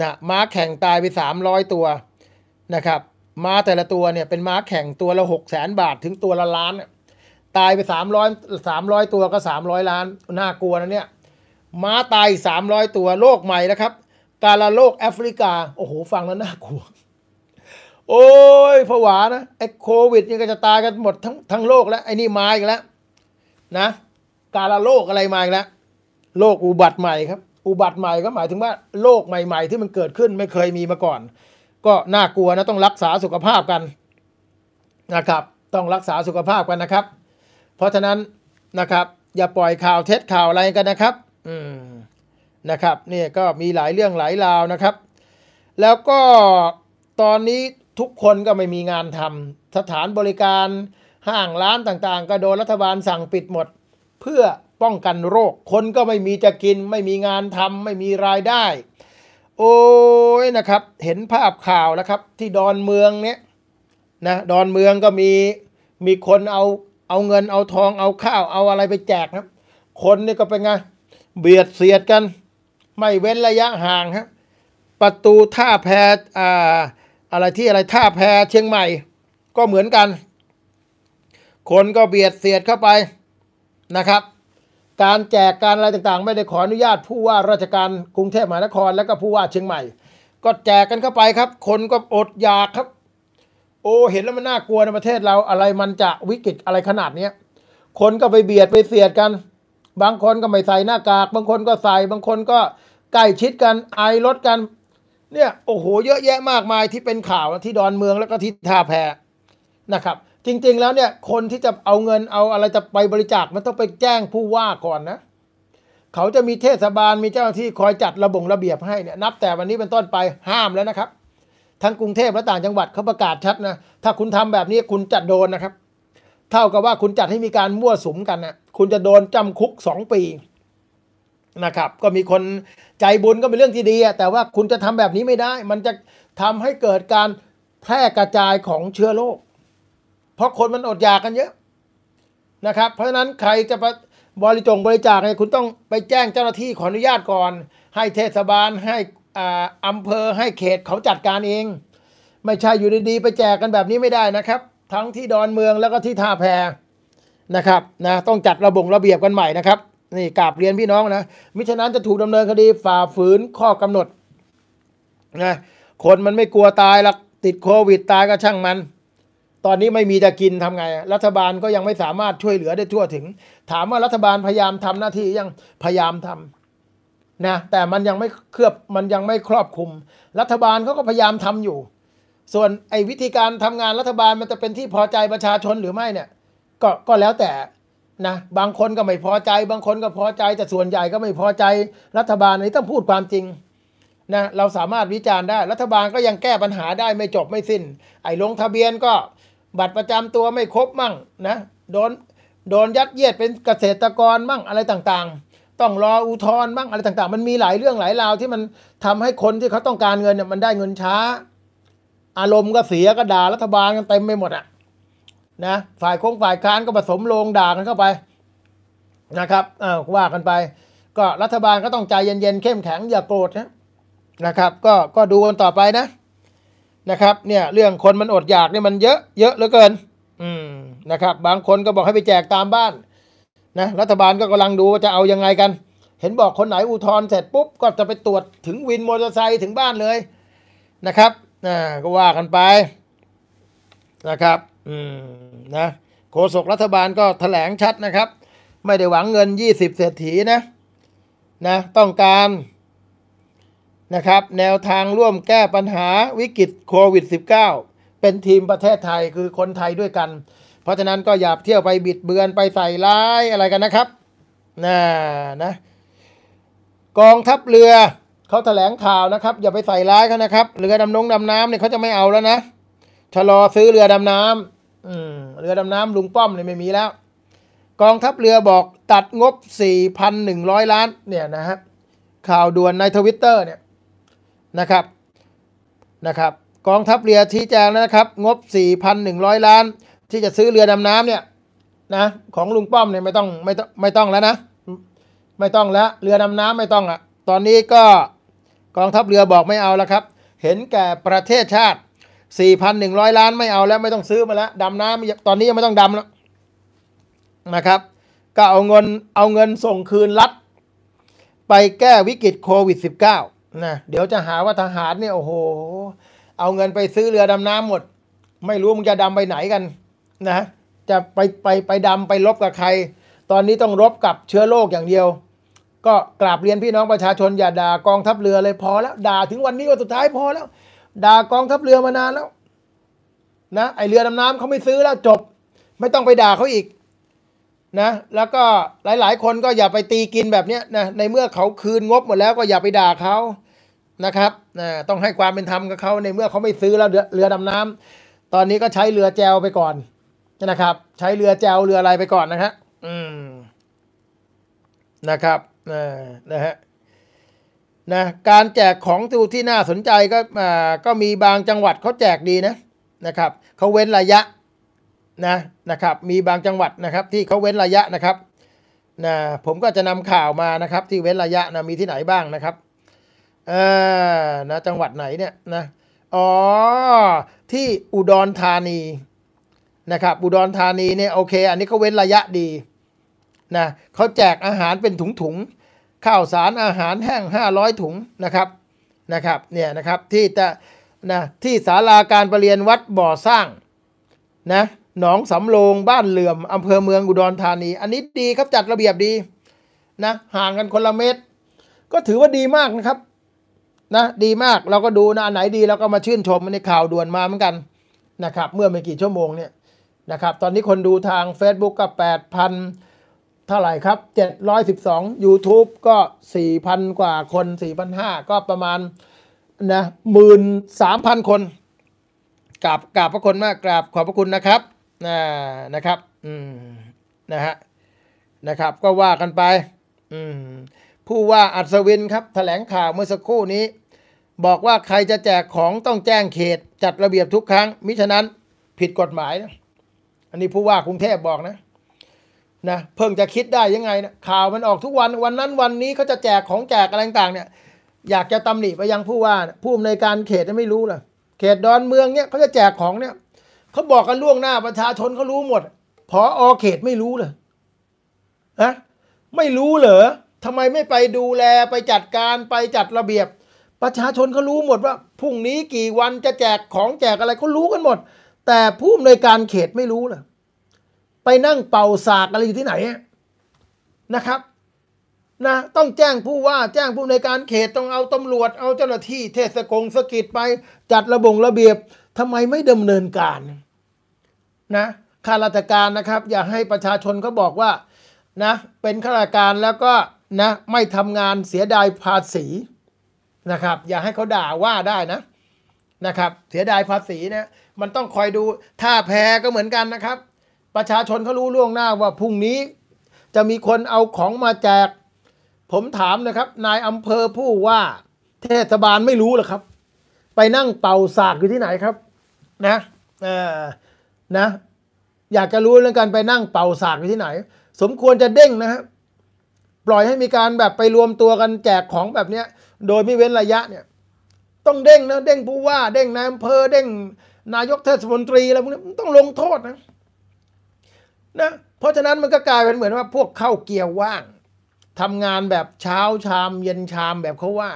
นะม้าแข่งตายไป 300 ตัวนะครับม้าแต่ละตัวเนี่ยเป็นม้าแข่งตัวละ6 0 0 0 0 0บาทถึงตัวละล้านตายไปสามร้อยสามร้อยตัวก็สามร้อยล้านน่ากลัวนะเนี่ยม้าตายสามร้อยตัวโรคใหม่นะครับ กาลาโรคแอฟริกาโอ้โหฟังแล้วน่ากลัว โอ้ยผวานะไอ้โควิดนี่ก็จะตายกันหมดทั้งทั้งโลกแล้ว ไอ้นี่มาอีกแล้วนะ กาลาโรคอะไรมาอีกแล้วโรคอุบัติใหม่ครับ อุบัติใหม่ก็หมายถึงว่าโรคใหม่ ๆ ที่มันเกิดขึ้นไม่เคยมีมาก่อน ก็น่ากลัวนะต้องรักษาสุขภาพกันนะครับ ต้องรักษาสุขภาพกันนะครับเพราะฉะนั้นนะครับ อย่าปล่อยข่าวเท็จข่าวอะไรกันนะครับอืมนะครับเนี่ยก็มีหลายเรื่องหลายราวนะครับ แล้วก็ตอนนี้ทุกคนก็ไม่มีงานทำสถานบริการห้างร้านต่างๆก็โดนรัฐบาลสั่งปิดหมด เพื่อป้องกันโรค คนก็ไม่มีจะกิน ไม่มีงานทำไม่มีรายได้ โอ้ยนะครับ เห็นภาพข่าวแล้วครับ ที่ดอนเมืองเนี้ยนะดอนเมืองก็มีมีคนเอาเอาเงินเอาทองเอาข้าวเอาอะไรไปแจกครับ คนนี่ก็เป็นไงเบียดเสียดกัน ไม่เว้นระยะห่างครับประตูท่าแพอ่าอะไรที่อะไรท่าแพเชียงใหม่ ก็เหมือนกัน คนก็เบียดเสียดเข้าไปนะครับ การแจกการอะไรต่างๆ ไม่ได้ขออนุญาตผู้ว่าราชการกรุงเทพมหานครและก็ผู้ว่าเชียงใหม่ ก็แจกกันเข้าไปครับ คนก็อดอยากครับโอ้เห็นแล้วมันน่ากลัวในประเทศเราอะไรมันจะวิกฤตอะไรขนาดเนี้ยคนก็ไปเบียดไปเสียดกัน บางคนก็ไม่ใส่หน้ากาก บางคนก็ใส่บางคนก็ใกล้ชิดกันไอรถกัน เนี่ยโอ้โหเยอะแยะมากมายที่เป็นข่าวที่ดอนเมืองแล้วก็ที่ท่าแพนะครับ จริงๆแล้วเนี่ยคนที่จะเอาเงินเอาอะไรจะไปบริจาคมันต้องไปแจ้งผู้ว่าก่อนนะ เขาจะมีเทศบาลมีเจ้าหน้าที่คอยจัดระบงระเบียบให้เนี่ย นับแต่วันนี้เป็นต้นไปห้ามแล้วนะครับทั้งกรุงเทพและต่างจังหวัดเขาประกาศชัดนะถ้าคุณทำแบบนี้คุณจัดโดนนะครับ เท่ากับว่าคุณจัดให้มีการมั่วสุมกันนะคุณจะโดนจำคุกสองปีนะครับ ก็มีคนใจบุญก็เป็นเรื่องที่ดีแต่ว่าคุณจะทำแบบนี้ไม่ได้ มันจะทำให้เกิดการแพร่กระจายของเชื้อโรคเพราะคนมันอดอยากกันเยอะนะครับ เพราะฉะนั้นใครจะบริจงบริจาคเนี่ยคุณต้องไปแจ้งเจ้าหน้าที่ขออนุญาตก่อน ให้เทศบาลให้อำเภอให้เขตเขาจัดการเอง ไม่ใช่อยู่ดีๆไปแจกกันแบบนี้ไม่ได้นะครับ ทั้งที่ดอนเมืองแล้วก็ที่ท่าแพนะครับนะต้องจัดระบบระเบียบกันใหม่นะครับนี่กราบเรียนพี่น้องนะ มิฉะนั้นจะถูกดำเนินคดีฝ่าฝืนข้อกำหนดนะคนมันไม่กลัวตายหรอกติดโควิดตายก็ช่างมัน ตอนนี้ไม่มีจะกินทำไง รัฐบาลก็ยังไม่สามารถช่วยเหลือได้ทั่วถึง ถามว่ารัฐบาลพยายามทำหน้าที่ยังพยายามทำนะ แต่มันยังไม่เคลือบมันยังไม่ครอบคลุม รัฐบาลเขาก็พยายามทำอยู่ ส่วนไอ้วิธีการทำงานรัฐบาลมันจะเป็นที่พอใจประชาชนหรือไม่เนี่ยก็ก็แล้วแต่นะบางคนก็ไม่พอใจ บางคนก็พอใจแต่ส่วนใหญ่ก็ไม่พอใจรัฐบาลนี้ต้องพูดความจริงนะเราสามารถวิจารณ์ได้ รัฐบาลก็ยังแก้ปัญหาได้ไม่จบไม่สิน้นไอ้ลงทะเบียนก็บัตรประจำตัวไม่ครบมั่งนะโดนโดนยัดเยียดเป็นเกษตรกรมั่งอะไรต่างๆต้องรออุทธรณ์บ้างอะไรต่าง ๆ มันมีหลายเรื่องหลายราวที่มันทำให้คนที่เขาต้องการเงินเนี่ย มันได้เงินช้า อารมณ์ก็เสียก็ด่ารัฐบาลกันเต็มไปหมดอ่ะนะฝ่ายคงฝ่ายค้านก็ผสมลงด่ากันเข้าไปนะครับอ้ว่ากันไป ก็รัฐบาลก็ต้องใจเย็นๆเข้มแข็งอย่าโกรธนะนะครับ ก็ก็ดูกันต่อไปนะ นะครับ เนี่ย เรื่องคนมันอดอยากเนี่ยมันเยอะเยอะเหลือเกิน อืมนะครับ บางคนก็บอกให้ไปแจกตามบ้านนะรัฐบาลก็กำลังดูว่าจะเอายังไงกัน เห็นบอกคนไหนอุทธรณ์เสร็จปุ๊บ ก็จะไปตรวจถึงวินมอเตอร์ไซค์ถึงบ้านเลย นะครับนะก็ว่ากันไป นะครับอืมนะโฆษกรัฐบาลก็ถแถลงชัดนะครับ ไม่ได้หวังเงิน 20 เศรษฐีนะนะ ต้องการ นะครับ แนวทางร่วมแก้ปัญหาวิกฤตโควิด -19 เป็นทีมประเทศไทยคือคนไทยด้วยกันเพราะฉะนั้นก็อย่าเที่ยวไปบิดเบือนไปใส่ร้ายอะไรกันนะครับนะนะ กองทัพเรือเขาแถลงข่าวนะครับ อย่าไปใส่ร้ายเขานะครับเรือดำนงดำน้ำเนี่ยเขาจะไม่เอาแล้วนะชะลอซื้อเรือดำน้ำอืมเรือดำน้ำลุงป้อมเนี่ยไม่มีแล้ว กองทัพเรือบอกตัดงบ 4,100 ล้านเนี่ยนะฮะข่าวด่วนในทวิตเตอร์เนี่ยนะครับนะครับ กองทัพเรือชี้แจงนะครับ งบ 4,100 ล้านที่จะซื้อเรือดำน้ำเนี่ยนะของลุงป้อมเนี่ยไม่ต้องไม่ต้องไม่ต้องแล้วนะ ไม่ต้องแล้ว เรือดำน้ำไม่ต้อง่ะตอนนี้ก็กองทัพเรือบอกไม่เอาแล้วครับ เห็นแก่ประเทศชาติ 4,100 ล้านไม่เอาแล้วไม่ต้องซื้อมาแล้วดำน้ำตอนนี้ยังไม่ต้องดำแล้วนะครับ ก็เอาเงินเอาเงินส่งคืนรัฐไปแก้วิกฤตโควิด -19 นะเดี๋ยวจะหาว่าทหารเนี่ยโอ้โห เอาเงินไปซื้อเรือดำน้ำหมด ไม่รู้มึงจะดำไปไหนกันนะ จะไปไปไปดำไปลบกับใคร ตอนนี้ต้องรบกับเชื้อโรคอย่างเดียว ก็กราบเรียนพี่น้องประชาชน อย่าด่ากองทัพเรือเลยพอแล้ว ด่าถึงวันนี้วันสุดท้ายพอแล้ว ด่ากองทัพเรือมานานแล้วนะไอเรือดำน้ำเขาไม่ซื้อแล้วจบ ไม่ต้องไปด่าเขาอีกนะแล้วก็หลายๆ คนก็อย่าไปตีกินแบบเนี้ยนะในเมื่อเขาคืนงบหมดแล้วก็อย่าไปด่าเขานะครับนะต้องให้ความเป็นธรรมกับเขาในเมื่อเขาไม่ซื้อแล้วเรือดำน้ำ ตอนนี้ก็ใช้เรือแจวไปก่อนนะครับใช้เรือแจวเรืออะไรไปก่อนนะฮะอืมนะครับนะฮะนะการแจกของทูที่น่าสนใจก็อ่าก็มีบางจังหวัดเขาแจกดีนะนะครับเขาเว้นระยะนะนะครับ มีบางจังหวัดนะครับ ที่เขาเว้นระยะนะครับนะผมก็จะนำข่าวมานะครับ ที่เว้นระยะนะมีที่ไหนบ้างนะครับเออนะจังหวัดไหนเนี่ยนะ อ๋อที่อุดรธานีนะครับอุดรธานีเนี่ยโอเคอันนี้เขาเว้นระยะดีนะเขาแจกอาหารเป็นถุงๆข้าวสารอาหารแห้ง500 ถุงนะครับนะครับเนี่ยนะครับที่จะนะที่ศาลาการประเรียนวัดบ่อสร้างนะหนองสำโรงบ้านเหลื่อมอำเภอเมืองอุดรธานี อันนี้ดีครับจัดระเบียบดีนะห่างกันคนละเมตรก็ถือว่าดีมากนะครับนะดีมากเราก็ดูนะอันไหนดีเราก็มาชื่นชมในข่าวด่วนมาเหมือนกันนะครับเมื่อไม่กี่ชั่วโมงเนี่ยนะครับ ตอนนี้คนดูทาง Facebook ก็8,000เท่าไหร่ครับ 712 YouTube ก็ 4,000 กว่าคน 4,500 ก็ประมาณนะหมื่นสามพันคนกราบกราบพระคุณมากกราบขอบพระคุณนะครับนะนะครับอืมนะฮะนะครับก็ว่ากันไปอืมผู้ว่าอัศวินครับถแถลงข่าวเมื่อสักครู่นี้ บอกว่าใครจะแจกของต้องแจ้งเขตจัดระเบียบทุกครั้ง มิฉะนั้นผิดกฎหมายนะอันนี้ผู้ว่ากรุงเทพบอกนะนะ เพิ่งจะคิดได้ยังไงนะข่าวมันออกทุกวัน วันนั้นวันนี้เขาจะแจกของแจกอะไรต่างเนี่ย อยากจะตำหนิไปยังผู้ว่าผู้อำนวยการเขตไม่รู้เลยเขตดอนเมืองเนี่ยเขาจะแจกของเนี่ยเขาบอกกันล่วงหน้าประชาชนเขารู้หมดพออเขตไม่รู้เลยนะไม่รู้เหรอทำไมไม่ไปดูแลไปจัดการไปจัดระเบียบ ประชาชนเขารู้หมดว่าพรุ่งนี้กี่วันจะแจกของแจกอะไรเขารู้กันหมดแต่ผู้อำนวยการเขตไม่รู้เลยไปนั่งเป่าสากอะไรอยู่ที่ไหนนะครับ นะ ต้องแจ้งผู้ว่า แจ้งผู้ำนการเขต ต้องเอาตำรวจ เอาเจ้าหน้าที่ เทศกง สกิดไปจัดระบงระเบียบทำไมไม่ดำเนินการ นะ ข้าราชการนะครับ อย่าให้ประชาชนเขาบอกว่า นะ เป็นข้าราชการแล้วก็ นะ ไม่ทำงานเสียดายภาษี นะครับ อย่าให้เขาด่าว่าได้นะ นะครับ เสียดายภาษีนะมันต้องคอยดู ถ้าแพ้ก็เหมือนกันนะครับ ประชาชนเขารู้ล่วงหน้าว่า พรุ่งนี้จะมีคนเอาของมาแจก ผมถามนะครับ นายอำเภอผู้ว่า เทศบาลไม่รู้หรอครับ ไปนั่งเป่าสากอยู่ที่ไหนครับ นะเออนะ อยากจะรู้เรื่องการไปนั่งเป่า สากอยู่ที่ไหน สมควรจะเด้งนะครับปล่อยให้มีการแบบไปรวมตัวกันแจกของแบบเนี้ย โดยไม่เว้นระยะเนี่ย ต้องเด้งนะเด้งผู้ว่า เด้งนายอำเภอเด้งนายกเทศมนตรีอะไรพวกนี้ต้องลงโทษนะนะ เพราะฉะนั้นมันก็กลายเป็นเหมือนว่า พวกเข้าเกียร์ว่างทำงานแบบเช้าชามเย็นชามแบบเขาว่า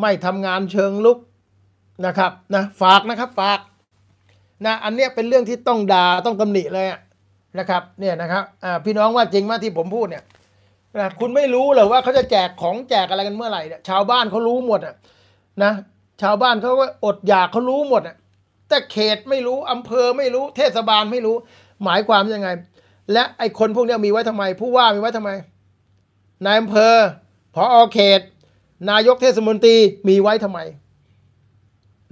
ไม่ทำงานเชิงลุกนะครับนะฝากนะครับ ฝากนะอันเนี้ยเป็นเรื่องที่ต้องดา่าต้องตำหนิเลยนะครับ เนี่ยนะครับพี่น้องว่าจริงไหมที่ผมพูดเนี่ยนะคุณไม่รู้หรอว่าเขาจะแจกของแจกอะไรกันเมื่อไหร่เนี่ยชาวบ้านเขารู้หมดอ่ะนะชาวบ้านเขาก็อดอยากเขารู้หมดอ่ะแต่เขตไม่รู้อำเภอไม่รู้เทศบาลไม่รู้ หมายความยังไง และไอ้คนพวกนี้มีไว้ทำไมผู้ว่ามีไว้ทำไมนายอำเภอพออเขต นายกเทศมนตรีมีไว้ทำไม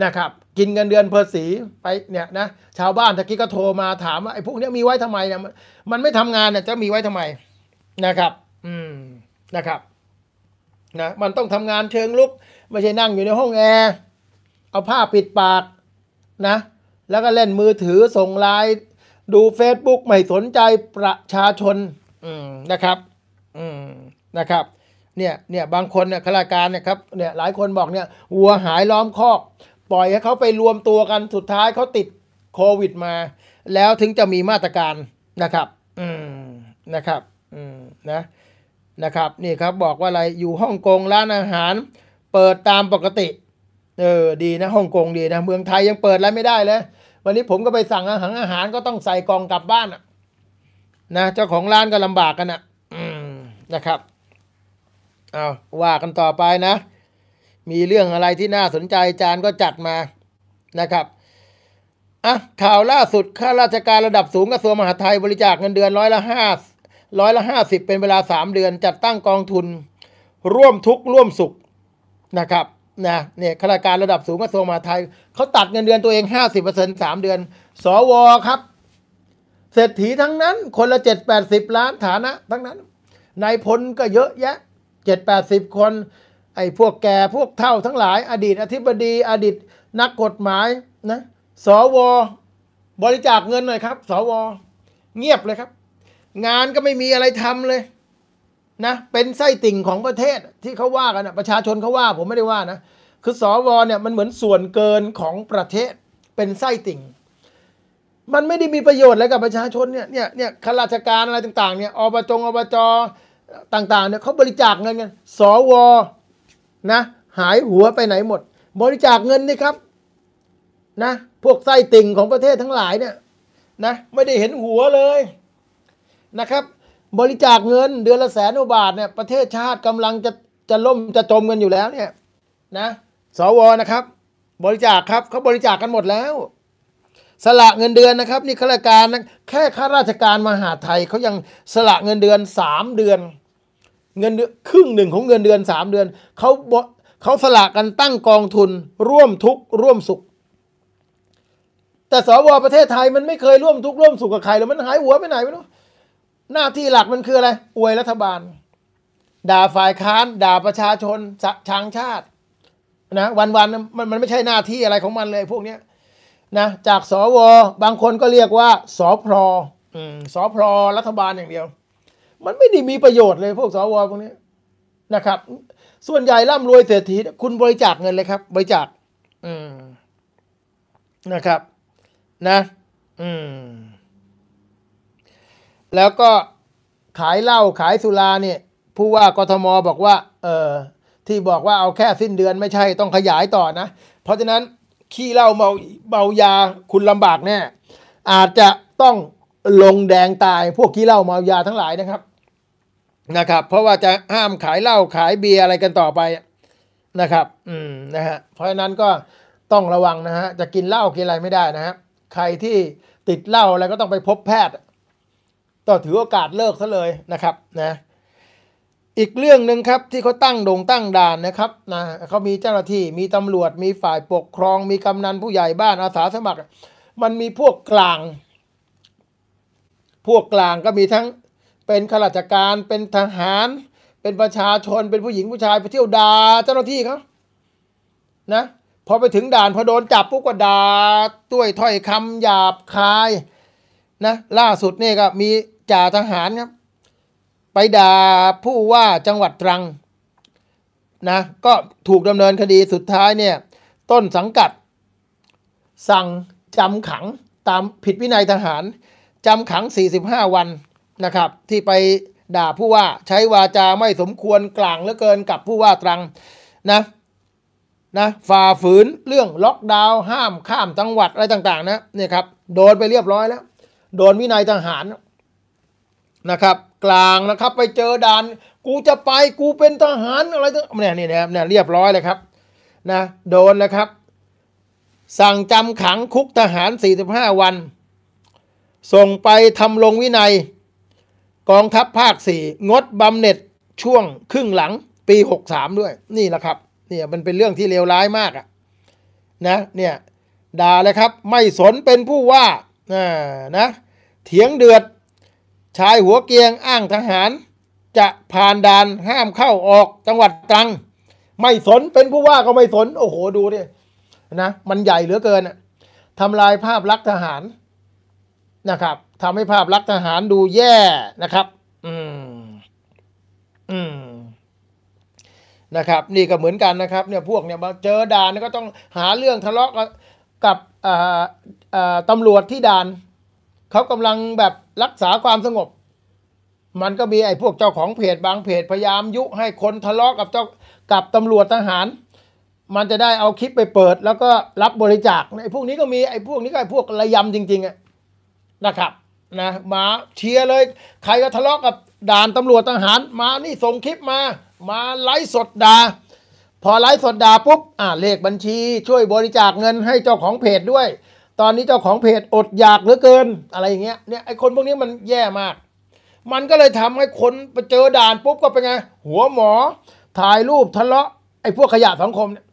นะครับ กินเงินเดือนเพอสีไปเนี่ยนะชาวบ้านตะกี้ก็โทรมาถามว่าไอ้พวกนี้มีไว้ทำไมเนี่ยมันไม่ทำงานเนี่ยจะมีไว้ทำไมนะครับ อืมนะครับนะมันต้องทำงานเชิงลุกไม่ใช่นั่งอยู่ในห้องแอร์เอาผ้าปิดปากนะแล้วก็เล่นมือถือส่งไลน์ดู Facebook ไม่สนใจประชาชนนะครับนะครับเนี่ยเนี่ยบางคนเนี่ยข้าราชการเนี่ยครับเนี่ยหลายคนบอกเนี่ยวัวหายล้อมคอกปล่อยให้เขาไปรวมตัวกันสุดท้ายเขาติดโควิดมา แล้วถึงจะมีมาตรการนะครับอืมนะครับอืมนะนะครับนี่ครับบอกว่าอะไร อยู่ฮ่องกงร้านอาหารเปิดตามปกติเออ ดีนะฮ่องกงดีนะ เมืองไทยยังเปิดอะไรไม่ได้เลย วันนี้ผมก็ไปสั่งอาหารอาหารก็ต้องใส่กล่องกลับบ้านนะ เจ้าของร้านก็ลำบากกันนะนะครับ เอาว่ากันต่อไปนะ มีเรื่องอะไรที่น่าสนใจจานก็จัดมานะครับ อ่ะ ข่าวล่าสุด ข้าราชการระดับสูงกระทรวงมหาดไทยบริจาคเงินเดือนร้อยละห้าร้อยละห้าสิบเป็นเวลาสามเดือน จัดตั้งกองทุน ร่วมทุกข์ร่วมสุขนะครับนะเนี่ยข้าราชการระดับสูงกระทรวงมหาดไทยเขาตัดเงินเดือนตัวเอง 50%สามเดือน สวครับเศรษฐีทั้งนั้นคนละ 7 8 0 ล้านฐานะทั้งนั้นนายพลก็เยอะแยะ 7 8 0 คนไอ้พวกแกพวกเท่าทั้งหลายอดีตอธิบดีอดีตนักกฎหมายนะสว บริจาคเงินหน่อยครับ สวเงียบเลยครับ งานก็ไม่มีอะไรทำเลยนะเป็นไส้ติ่งของประเทศที่เขาว่ากันนะประชาชนเขาว่าผมไม่ได้ว่านะคือสวเนี่ยมันเหมือนส่วนเกินของประเทศเป็นไส้ติ่งมันไม่ได้มีประโยชน์อะไรกับประชาชนเนี่ยเนี่ยเนี่ยข้าราชการอะไรต่างๆเนี่ยอบจงอบจต่างๆเนี่ยเขาบริจาคเงินกันสวนะหายหัวไปไหนหมด บริจาคเงินนี่ครับนะพวกไส้ติ่งของประเทศทั้งหลายเนี่ยนะไม่ได้เห็นหัวเลยนะครับบริจาคเงินเดือนละแสนบาทเนี่ยประเทศชาติกำลังจะจะล่มจะจมกันอยู่แล้วเนี่ยนะ สวนะครับบริจาคครับเขาบริจาคกันหมดแล้ว สละเงินเดือนนะครับนี่ข้าราชการนะแค่ข้าราชการมหาไทยเขายังสละเงินเดือนสามเดือนเงินครึ่งหนึ่งของเงินเดือนสามเดือนเขาเขาสละกันตั้งกองทุนร่วมทุกข์ร่วมสุข แต่สวประเทศไทย มันไม่เคยร่วมทุกข์ร่วมสุขกับใครเลยมันหายหัวไปไหนไม่รู้หน้าที่หลักมันคืออะไรอวยรัฐบาล ด่าฝ่ายค้าน ด่าประชาชนชังชาตินะวันวันมันมันไม่ใช่หน้าที่อะไรของมันเลยพวกเนี้ยนะจากสวบางคนก็เรียกว่าสอพรอสอพรอรัฐบาลอย่างเดียว มันไม่ได้มีประโยชน์เลยพวกสวพวกนี้นะครับ ส่วนใหญ่ร่ำรวยเศรษฐี คุณบริจาคเงินเลยครับ บริจาคนะครับ นะ อืมแล้วก็ขายเหล้าขายสุราเนี่ยผู้ว่ากทมบอกว่าเออที่บอกว่าเอาแค่สิ้นเดือนไม่ใช่ต้องขยายต่อนะ เพราะฉะนั้นขี้เหล้าเมาเมายาคุณลำบากแน่อาจจะต้องลงแดงตายพวกขี้เหล้าเมายาทั้งหลายนะครับนะครับ เพราะว่าจะห้ามขายเหล้าขายเบียร์อะไรกันต่อไปนะครับ อืมนะฮะเพราะฉะนั้นก็ต้องระวังนะฮะจะกินเหล้ากินอะไรไม่ได้นะฮะใครที่ติดเหล้าอะไรก็ต้องไปพบแพทย์ต่อถือโอกาสเลิกซะเลยนะครับนะอีกเรื่องหนึ่งครับที่เขาตั้งโด่งตั้งด่านนะครับนะเขามีเจ้าหน้าที่มีตำรวจมีฝ่ายปกครอง มีกำนันผู้ใหญ่บ้านอาสาสมัคร มันมีพวกกลาง พวกกลางก็มีทั้งเป็นข้าราชการเป็นทหาร เป็นประชาชนเป็นผู้หญิงผู้ชายไปเที่ยวด่าเจ้าหน้าที่เขานะพอไปถึงด่านพอโดนจับปุ๊บก็ด่าด้วยถ้อยคำหยาบคายนะล่าสุดนี่ก็มีจ่าทหารครับไปด่าผู้ว่าจังหวัดตรังนะก็ถูกดำเนินคดีสุดท้ายเนี่ยต้นสังกัด สั่งจำขังตามผิดวินัยทหารจำขัง45 วันนะครับที่ไปด่าผู้ว่าใช้วาจาไม่สมควรกลางเหลือเกินกับผู้ว่าตรังนะนะฝ่าฝืนเรื่องล็อกดาวน์ห้ามข้ามจังหวัดอะไรต่างๆนะเนี่ยครับโดนไปเรียบร้อยแล้ว โดนวินัยทหารนะครับกลางนะครับไปเจอด่านกูจะไปกูเป็นทหารอะไรต่างเนี่ยนี่นะเนี่ยเรียบร้อยเลยครับนะโดนนะครับ สั่งจำขังคุกทหาร 45 วัน ส่งไปทำลงวินัย กองทัพภาค 4 งดบำเหน็จช่วงครึ่งหลังปี 63 ด้วย นี่แหละครับเนี่ยมันเป็นเรื่องที่เลวร้ายมากอะนะเนี่ยด่าเลยครับ ไม่สนเป็นผู้ว่านะนะเถียงเดือดชายหัวเกียงอ้างทหาร จะผ่านด่านห้ามเข้าออกจังหวัดตรัง ไม่สนเป็นผู้ว่าก็ไม่สน โอ้โห ดูดินะมันใหญ่เหลือเกินทำลายภาพลักษณ์ทหารนะครับทำให้ภาพลักษณ์ทหารดูแย่นะครับ อืม อืมนะครับ นี่ก็เหมือนกันนะครับเนี่ย พวกเนี่ยมาเจอด่านก็ต้องหาเรื่องทะเลาะกับตำรวจที่ด่านเขากำลังแบบรักษาความสงบ มันก็มีไอ้พวกเจ้าของเพจบางเพจพยายามยุ ให้คนทะเลาะกับเจ้ากับตำรวจทหาร มันจะได้เอาคลิปไปเปิดแล้วก็รับบริจาคไอ้พวกนี้ก็มีไอ้พวกนี้ก็ไอ้พวกระยำจริงๆอะนะครับนะมาเชียร์เลย ใครก็ทะเลาะกับด่านตำรวจทหาร มานี่ส่งคลิปมา มาไลฟ์สดดาพอไลฟ์สดดาปุ๊บอ่าเลขบัญชี ช่วยบริจาคเงินให้เจ้าของเพจด้วยตอนนี้ เจ้าของเพจอดอยากเหลือเกินอะไรอย่างเงี้ยเนี่ยไอ้คนพวกนี้มันแย่มาก มันก็เลยทำให้คนไปเจอด่านปุ๊บก็เป็นไง หัวหมอถ่ายรูปทะเลาะไอ้พวกขยะสังคมเนี่ย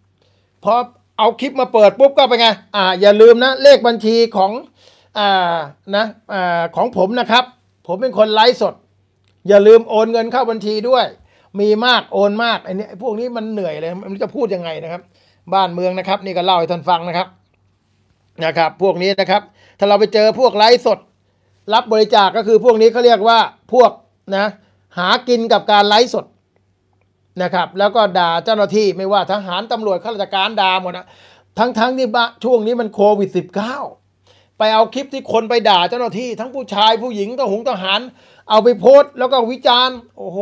พอเอาคลิปมาเปิดปุ๊บก็เป็นไงอ่าอย่าลืมนะเลขบัญชีของอ่านะอ่าของผมนะครับ ผมเป็นคนไลฟ์สด อย่าลืมโอนเงินเข้าบัญชีด้วย มีมากโอนมากไอ้นี่พวกนี้มันเหนื่อยเลยมันจะพูดยังไงนะครับ บ้านเมืองนะครับ นี่ก็เล่าให้ท่านฟังนะครับนะครับพวกนี้นะครับ ถ้าเราไปเจอพวกไลฟ์สด รับบริจาคกก็คือพวกนี้เขาเรียกว่าพวกนะ หากินกับการไลฟ์สดนะครับ แล้วก็ด่าเจ้าหน้าที่ ไม่ว่าทหารตำรวจข้าราชการด่าหมดนะทั้งๆทที่ช่วงนี้มันโควิด -19 ไปเอาคลิปที่คนไปด่าเจ้าหน้าที่ ทั้งผู้ชายผู้หญิงก็หงทหารเอาไปโพสต์แล้วก็วิจารณ์ โอ้โห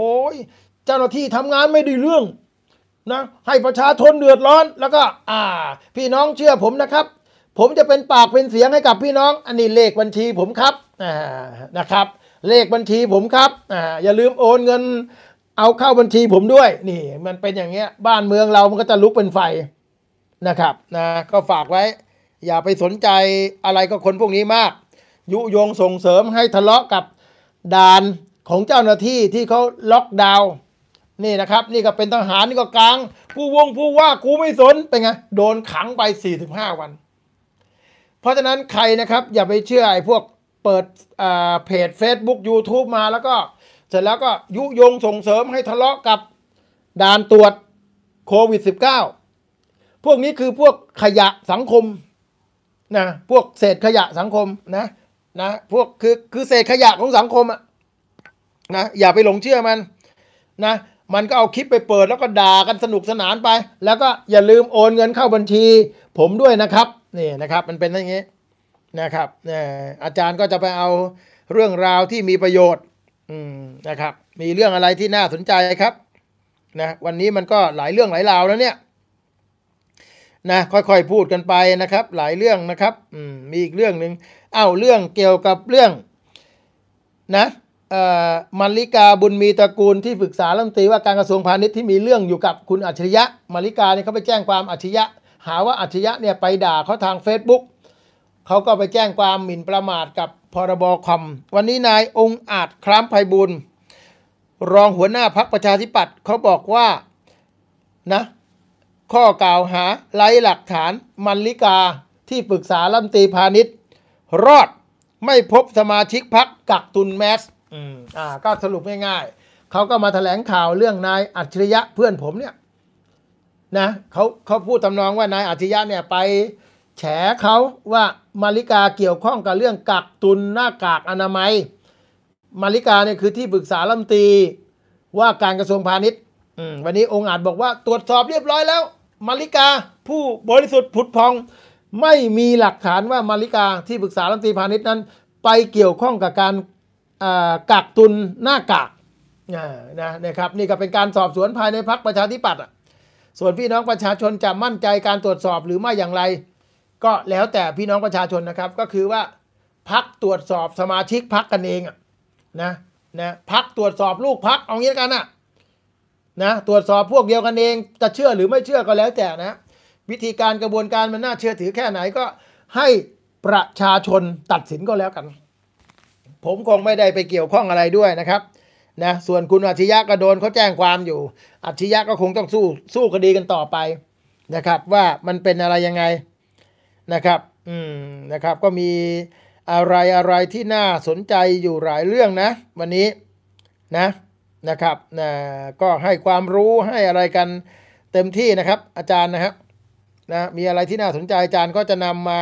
เจ้าหน้าที่ทำงานไม่ดีเรื่องนะให้ประชาชนเดือดร้อนแล้วก็ อ่า พี่น้องเชื่อผมนะครับผมจะเป็นปากเป็นเสียงให้กับพี่น้อง อันนี้เลขบัญชีผมครับนะครับ เลขบัญชีผมครับออย่าลืมโอนเงิน เอาเข้าบัญชีผมด้วย นี่มันเป็นอย่างเงี้ย บ้านเมืองเรา มันก็จะลุกเป็นไฟ นะครับ นะ ก็ฝากไว้ อย่าไปสนใจอะไรก็คนพวกนี้มาก ยุยงส่งเสริมให้ทะเลาะกับด่านของเจ้าหน้าที่ที่เขาล็อกดาวน์ นี่นะครับ นี่ก็เป็นทหารนี่ก็กลาง ผู้วงผู้ว่ากูไม่สน เป็นไง โดนขังไป45วันเพราะฉะนั้นใครนะครับ อย่าไปเชื่อไอ้พวกเปิดเพจ Facebook YouTube มาแล้วก็ เสร็จแล้วก็ยุยงส่งเสริมให้ทะเลาะกับด่านตรวจโควิด -19 พวกนี้คือพวกขยะสังคมนะพวกเศษขยะสังคมนะ นะพวกคือคือเศษขยะของสังคมอะนะ อย่าไปหลงเชื่อมันนะ มันก็เอาคลิปไปเปิดแล้วก็ด่ากันสนุกสนานไป แล้วก็อย่าลืมโอนเงินเข้าบัญชี ผมด้วยนะครับนี่นะครับมันเป็นอย่างนี้นะครับอาจารย์ก็จะไปเอาเรื่องราวที่มีประโยชน์นะครับ มีเรื่องอะไรที่น่าสนใจครับนะวันนี้มันก็หลายเรื่องหลายราวแล้วเนี่ยนะค่อยๆพูดกันไปนะครับ หลายเรื่องนะครับมีอีกเรื่องหนึ่งเอ้าเรื่องเกี่ยวกับเรื่องนะมาริกาบุญมีตระกูลที่ปรึกษารัฐมนตรีว่าการกระทรวงพาณิชย์ที่มีเรื่องอยู่กับคุณอัจฉริยะมาริกาเนี่ยเขาไปแจ้งความอัจฉริยะหาว่าอัจฉริยะเนี่ยไปด่าเขาทาง Facebook เขาก็ไปแจ้งความหมิ่นประมาทกับพรบคอม วันนี้นายองค์อาจคล้ามไพบุญรองหัวหน้าพักประชาธิปัตย์เขาบอกว่านะ ข้อกล่าวหาไร้หลักฐานมันลิกาที่ปรึกษาลัมตีพาณิชย์ รอดไม่พบสมาชิกพักกักตุนแมส อืม อ่าก็สรุปง่ายๆเขาก็มาถแถลงข่าวเรื่องนายอัจฉริยะเพื่อนผมเนี่ยนะเขาเขาพูดทำนองว่านายอาธิยะเนี่ยไปแฉเขาว่ามาริกาเกี่ยวข้องกับเรื่องกักตุนหน้ากากอนามัย มาริกาเนี่ยคือที่ปรึกษาลัมตีว่าการกระทรวงพาณิชย์วันนี้องค์อาจบอกว่าตรวจสอบเรียบร้อยแล้ว มาริกาผู้บริสุทธิ์ผุดพอง ไม่มีหลักฐานว่ามาริกาที่ปรึกษาลัมตีพาณิชย์นั้น ไปเกี่ยวข้องกับการกักตุนหน้ากากนะนะครับนี่ก็เป็นการสอบสวนภายในพักประชาธิปัตย์ส่วนพี่น้องประชาชนจะมั่นใจการตรวจสอบหรือไม่อย่างไร ก็แล้วแต่พี่น้องประชาชนนะครับ ก็คือว่า พักตรวจสอบสมาชิกพักกันเองนะ นะพักตรวจสอบลูกพักเอางี้กันนะนะ ตรวจสอบพวกเดียวกันเอง จะเชื่อหรือไม่เชื่อก็แล้วแต่นะ วิธีการกระบวนการมันน่าเชื่อถือแค่ไหนก็ให้ประชาชนตัดสินก็แล้วกัน ผมคงไม่ได้ไปเกี่ยวข้องอะไรด้วยนะครับนะส่วนคุณอัจฉริยะก็โดนเขาแจ้งความอยู่ อัจฉริยะก็คงต้องสู้สู้คดีกันต่อไปนะครับว่ามันเป็นอะไรยังไงนะครับอืมนะครับ ก็มีอะไรอะไรที่น่าสนใจอยู่หลายเรื่องนะวันนี้นะนะครับนะก็ให้ความรู้ให้อะไรกันเต็มที่นะครับอาจารย์นะครับนะมีอะไรที่น่าสนใจอาจารย์ก็จะนำมา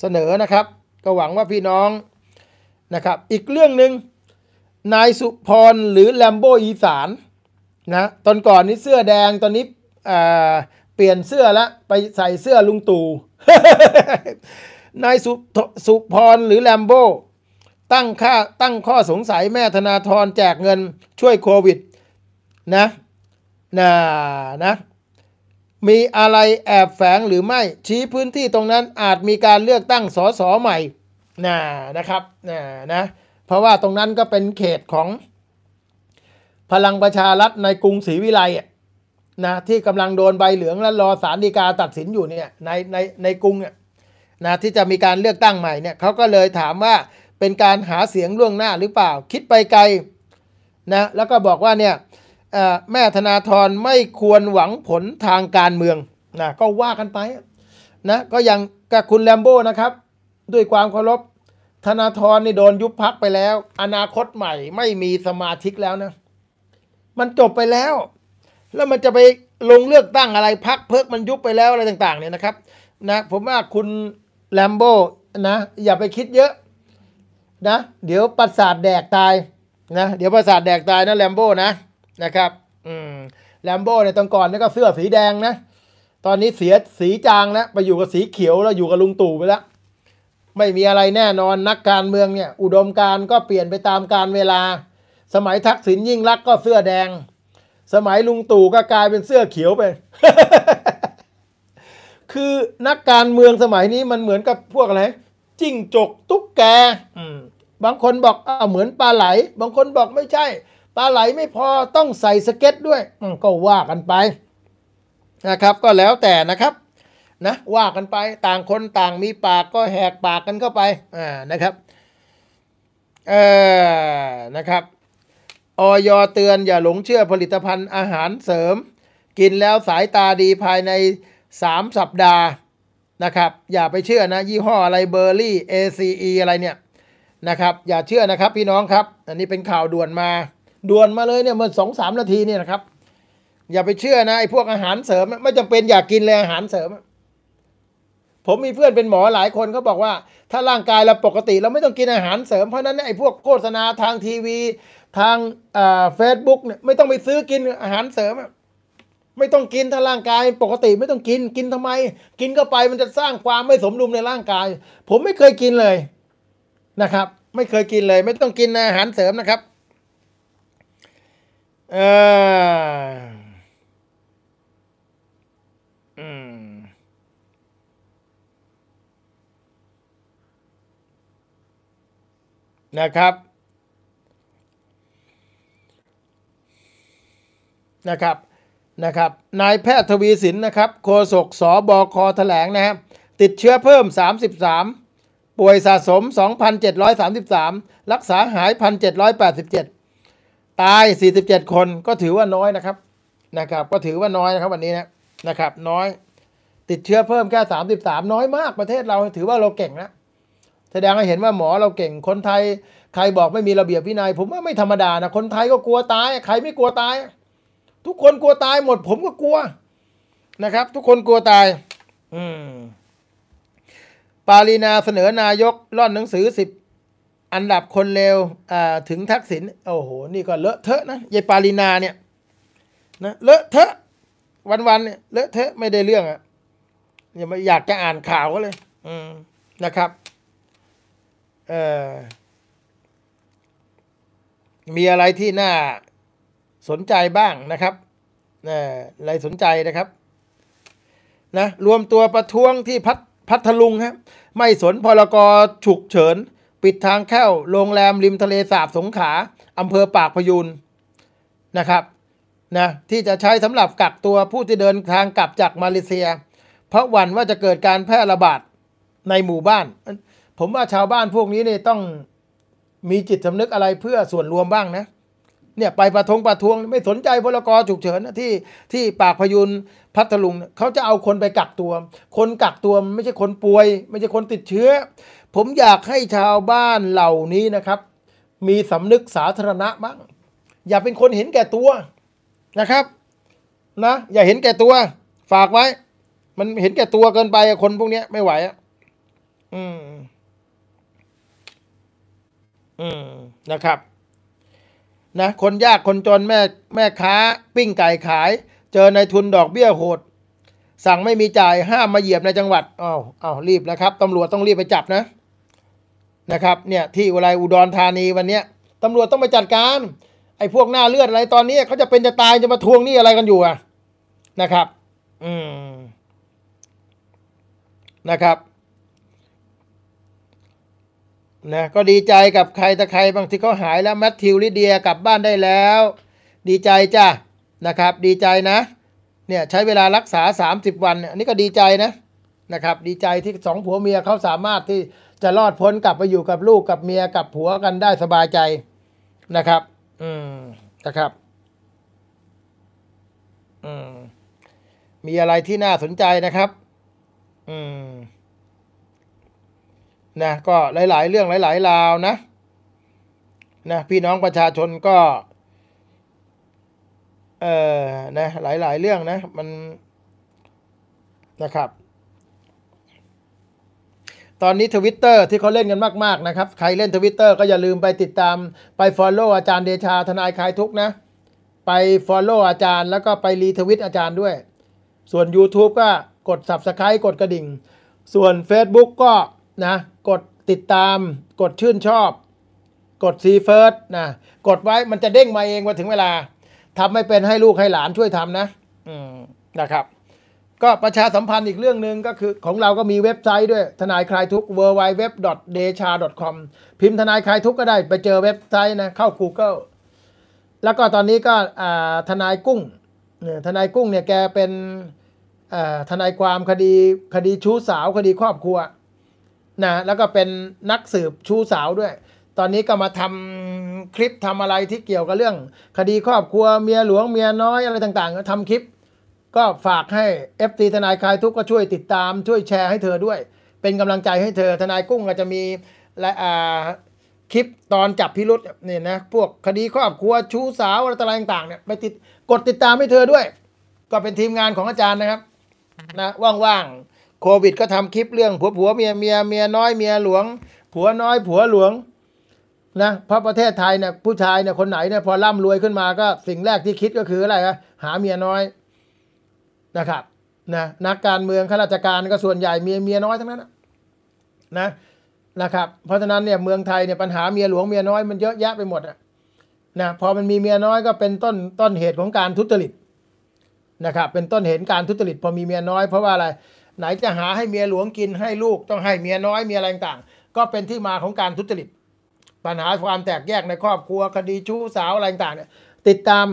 เสนอนะครับ ก็หวังว่าพี่น้องนะครับอีกเรื่องหนึ่งนายสุพรหรือแลมโบอีสานนะตอนก่อนนี่เสื้อแดงตอนนี้เปลี่ยนเสื้อละไปใส่เสื้อลุงตู่นายสุสุพรหรือแลมโบตั้งค่าตั้งข้อสงสัยแม่ธนาธรแจกเงินช่วยโควิดนะนะนะมีอะไรแอบแฝงหรือไม่ชี้พื้นที่ตรงนั้นอาจมีการเลือกตั้งสสใหม่นะนะครับนะนะราะว่าตรงนั้นก็เป็นเขตของพลังประชารัฐในกรุงศรีวิไลนะที่กำลังโดนใบเหลืองและรอสารดีกาตัดสินอยู่เนี่ยในในในกรุงเนี่ยนะที่จะมีการเลือกตั้งใหม่เนี่ยเขาก็เลยถามว่าเป็นการหาเสียงล่วงหน้าหรือเปล่าคิดไปไกลนะแล้วก็บอกว่าเนี่ยแม่ธนาธรไม่ควรหวังผลทางการเมืองนะก็ว่ากันไปนะก็ยังกับคุณแลมโบ้นะครับด้วยความเคารพธนาธรนี่โดนยุบพักไปแล้ว อนาคตใหม่ ไม่มีสมาชิกแล้วนะมันจบไปแล้ว แล้วมันจะไปลงเลือกตั้งอะไรพักเพิกมันยุบไปแล้วอะไรต่าง ๆเนี่ยนะครับ นะผมว่าคุณแลมโบนะอย่าไปคิดเยอะนะเดี๋ยวประสาทแดกตายนะเดี๋ยวประสาทแดกตายนะแลมโบนะนะครับ อืมแลมโบเนี่ยตอนก่อนนี่ก็เสื้อสีแดงนะ ตอนนี้เสียสีจางแล้วไปอยู่กับสีเขียวแล้วอยู่กับลุงตู่ไปแล้วไม่มีอะไรแน่นอน นักการเมืองเนี่ยอุดมการก็เปลี่ยนไปตามการเวลา สมัยทักษิณยิ่งรักก็เสื้อแดง สมัยลุงตู่ก็กลายเป็นเสื้อเขียวไป คือนักการเมืองสมัยนี้มันเหมือนกับพวกอะไร จิ้งจก ตุ๊กแกบางคนบอกอาเหมือนปลาไหล บางคนบอกไม่ใช่ ปลาไหลไม่พอต้องใส่สเก็ตด้วย ก็ว่ากันไป นะครับ ก็แล้วแต่นะครับนะว่ากันไปต่างคนต่างมีปากก็แหกปากกันเข้าไปอ่านะครับเออนะครับออยเตือนอย่าหลงเชื่อผลิตภัณฑ์อาหารเสริม กินแล้วสายตาดีภายใน 3 สัปดาห์นะครับอย่าไปเชื่อนะ ยี่ห้ออะไรเบอร์รี่ ACE อะไรเนี่ยนะครับอย่าเชื่อนะครับพี่น้องครับ อันนี้เป็นข่าวด่วนมาด่วนมาเลยเนี่ยเมื่อสองสามนาทีเนี่ยนะครับอย่าไปเชื่อนะไอ้พวกอาหารเสริม ไม่จำเป็นอย่ากกินเลยอาหารเสริมผมมีเพื่อนเป็นหมอหลายคนเขาบอกว่า ถ้าร่างกายเราปกติเราไม่ต้องกินอาหารเสริมเพราะนั้นไอ้พวกโฆษณาทางทีวีทางเฟซบุ๊กเนี่ยไม่ต้องไปซื้อกินอาหารเสริมไม่ต้องกินถ้าร่างกายปกติไม่ต้องกินกินทำไม กินเข้าไป มันจะสร้างความไม่สมดุลในร่างกาย ผมไม่เคยกินเลยนะครับ ไม่เคยกินเลย ไม่ต้องกินอาหารเสริมนะครับเออนะครับ นะครับ นะครับ นายแพทย์ทวีสินนะครับโฆษกสบคแถลงนะครับติดเชื้อเพิ่ม 33 ป่วยสะสม 2,733 รักษาหาย 1,787 ตาย 47 คน ก็ถือว่าน้อยนะครับ นะครับ ก็ถือว่าน้อยนะครับวันนี้นะนะครับ น้อย ติดเชื้อเพิ่มแค่ 33 น้อยมาก ประเทศเราถือว่าเราเก่งแล้วแสดงให้เห็นว่าหมอเราเก่งคนไทย ใครบอกไม่มีระเบียบวินัยผมว่าไม่ธรรมดา นะ คนไทยก็กลัวตาย ใครไม่กลัวตาย ทุกคนกลัวตายหมด ผมก็กลัว นะครับ ทุกคนกลัวตาย อืม ปาลีนาเสนอนายกร่อนหนังสือสิบ อันดับคนเลวถึงทักษิณ โอ้โห นี่ก็เลอะเทอะ นะยายปาลีนาเนี่ยนะ เลอะเทอะ วันๆเนี่ยเลอะเทอะไม่ได้เรื่องอะ่ะอย่าอยากจะอ่านข่าวก็เลย อืม นะครับมีอะไรที่น่า สนใจบ้างนะครับอะไรสนใจนะครับ นะ รวมตัวประท้วงที่พัทพัทลุงครับไม่สนพลกรฉุกเฉิน ปิดทางแค้วโรงแรม ริมทะเลสาบสงขาอำเภอปากพยูนนะครับ นะ ที่จะใช้สำหรับกักตัวผู้ที่เดินทางกลับจากมาเลเซีย เพราะหวั่นว่าจะเกิดการแพร่ระบาดในหมู่บ้านผมว่าชาวบ้านพวกนี้เนี่ยต้องมีจิตสำนึกอะไรเพื่อส่วนรวมบ้างนะเนี่ย ไปประทงประทวง ไม่สนใจพลกรฉุกเฉินที่ที่ปากพยุนพัทลุงเขาจะเอาคนไปกักตัว คนกักตัวไม่ใช่คนป่วย ไม่ใช่คนติดเชื้อ ผมอยากให้ชาวบ้านเหล่านี้นะครับ มีสำนึกสาธารณะบ้างอย่าเป็นคนเห็นแก่ตัวนะครับนะอย่าเห็นแก่ตัว ฝากไว้ มันเห็นแก่ตัวเกินไปคนพวกนี้ไม่ไหวอ่ะอืมอืมนะครับ นะ คนยากคนจนแม่แม่ค้า ปิ้งไก่ขาย เจอในทุนดอกเบี้ยโหด สั่งไม่มีจ่ายห้ามมาเหยียบในจังหวัดอ้าวอ้าวรีบนะครับตำรวจต้องรีบไปจับนะนะครับ เนี่ย ที่อะไรอุดรธานีวันเนี้ยตำรวจต้องไปจัดการ ไอ้พวกหน้าเลือดอะไรตอนนี้เขาจะเป็นจะตายจะมาทวงนี่อะไรกันอยู่อะนะครับ อืมนะครับนะก็ดีใจกับใครตะใครบางทีเขาหายแล้วแมทธิวลิเดียกลับบ้านได้แล้ว ดีใจจ้ะนะครับ ดีใจนะ เนี่ยใช้เวลารักษา30วันอันนี้ก็ดีใจนะ นะครับ ดีใจที่สองผัวเมียเขาสามารถที่จะรอดพ้นกลับไปอยู่กับลูกกับเมียกับผัวกันได้สบายใจนะครับ อืมนะครับ อืม มีอะไรที่น่าสนใจนะครับ อืมนะก็หลายๆ เรื่องหลายๆราวนะนะ พี่น้องประชาชนก็เออนะหลายๆ เรื่องนะมันนะครับ ตอนนี้ทวิตเตอร์ที่เขาเล่นกันมากๆนะครับ ใครเล่นทวิตเตอร์ก็อย่าลืมไปติดตามไป Follow อาจารย์เดชา ทนายคลายทุกนะ ไป Follow อาจารย์แล้วก็ไปรีทวิต อาจารย์ด้วย ส่วน YouTube ก็กด Subscribe กดกระดิ่ง ส่วน Facebook ก็นะกดติดตาม กดชื่นชอบ กดซีเฟิร์สนะกดไว้มันจะเด้งมาเองว่าถึงเวลาทำไม่เป็นให้ลูกให้หลานช่วยทำนะนะครับ ก็ประชาสัมพันธ์อีกเรื่องหนึ่งก็คือ ของเราก็มีเว็บไซต์ด้วยทนายคลายทุก w w w d e c h a c o m พิมพ์ทนายคลายทุกก็ได้ไปเจอเว็บไซต์นะเข้า Google แล้วก็ตอนนี้ก็ทนายกุ้งทนายกุ้งเนี่ยแกเป็นทนายความคดีคดีชู้สาวคดีครอบครัวนะแล้วก็เป็นนักสืบชูสาวด้วย ตอนนี้ก็มาทำคลิปทำอะไรที่เกี่ยวกับเรื่อง คดีครอบครัวเมียหลวงเมียน้อยอะไรต่างๆก็ทำคลิป ก็ฝากให้ f อทนายคลายทุกข์ก็ช่วยติดตามช่วยแชร์ให้เธอด้วย เป็นกำลังใจให้เธอทนายกุ้งก็จะมีและอ่าคลิปตอนจับพิรุษเนี่ยนะพวกคดีครอบครัวชู้สาวอะไรต่างๆเนี่ยไปติดกดติดตามให้เธอด้วย ก็เป็นทีมงานของอาจารย์นะครับนะว่างๆโควิดก็ทำคลิปเรื่อง ผัวผัวเมียเมียเมียน้อยเมียหลวง ผัวน้อย ผัวหลวงนะเพราะประเทศไทยเนี่ยผู้ชายเนี่ยคนไหนเนี่ยพอร่ำรวยขึ้นมาก็สิ่งแรกที่คิดก็คืออะไรนะหาเมียน้อยนะครับนะนักการเมืองข้าราชการก็ส่วนใหญ่เมียเมียน้อยทั้งนั้นนะนะครับเพราะฉะนั้นเนี่ยเมืองไทยเนี่ยปัญหาเมียหลวง เมียน้อยมันเยอะแยะไปหมดนะพอมันมีเมียน้อยก็เป็นต้นต้นเหตุของการทุจริตนะครับเป็นต้นเหตุการทุจริต พอมีเมียน้อยเพราะว่าอะไรไหนจะหาให้เมียหลวงกินให้ลูกต้องให้เมียน้อยเมียอะไรต่างก็เป็นที่มาของการทุจริตปัญหาความแตกแยกในครอบครัวคดีชู้สาว อะไรต่างเนี่ยติดตาม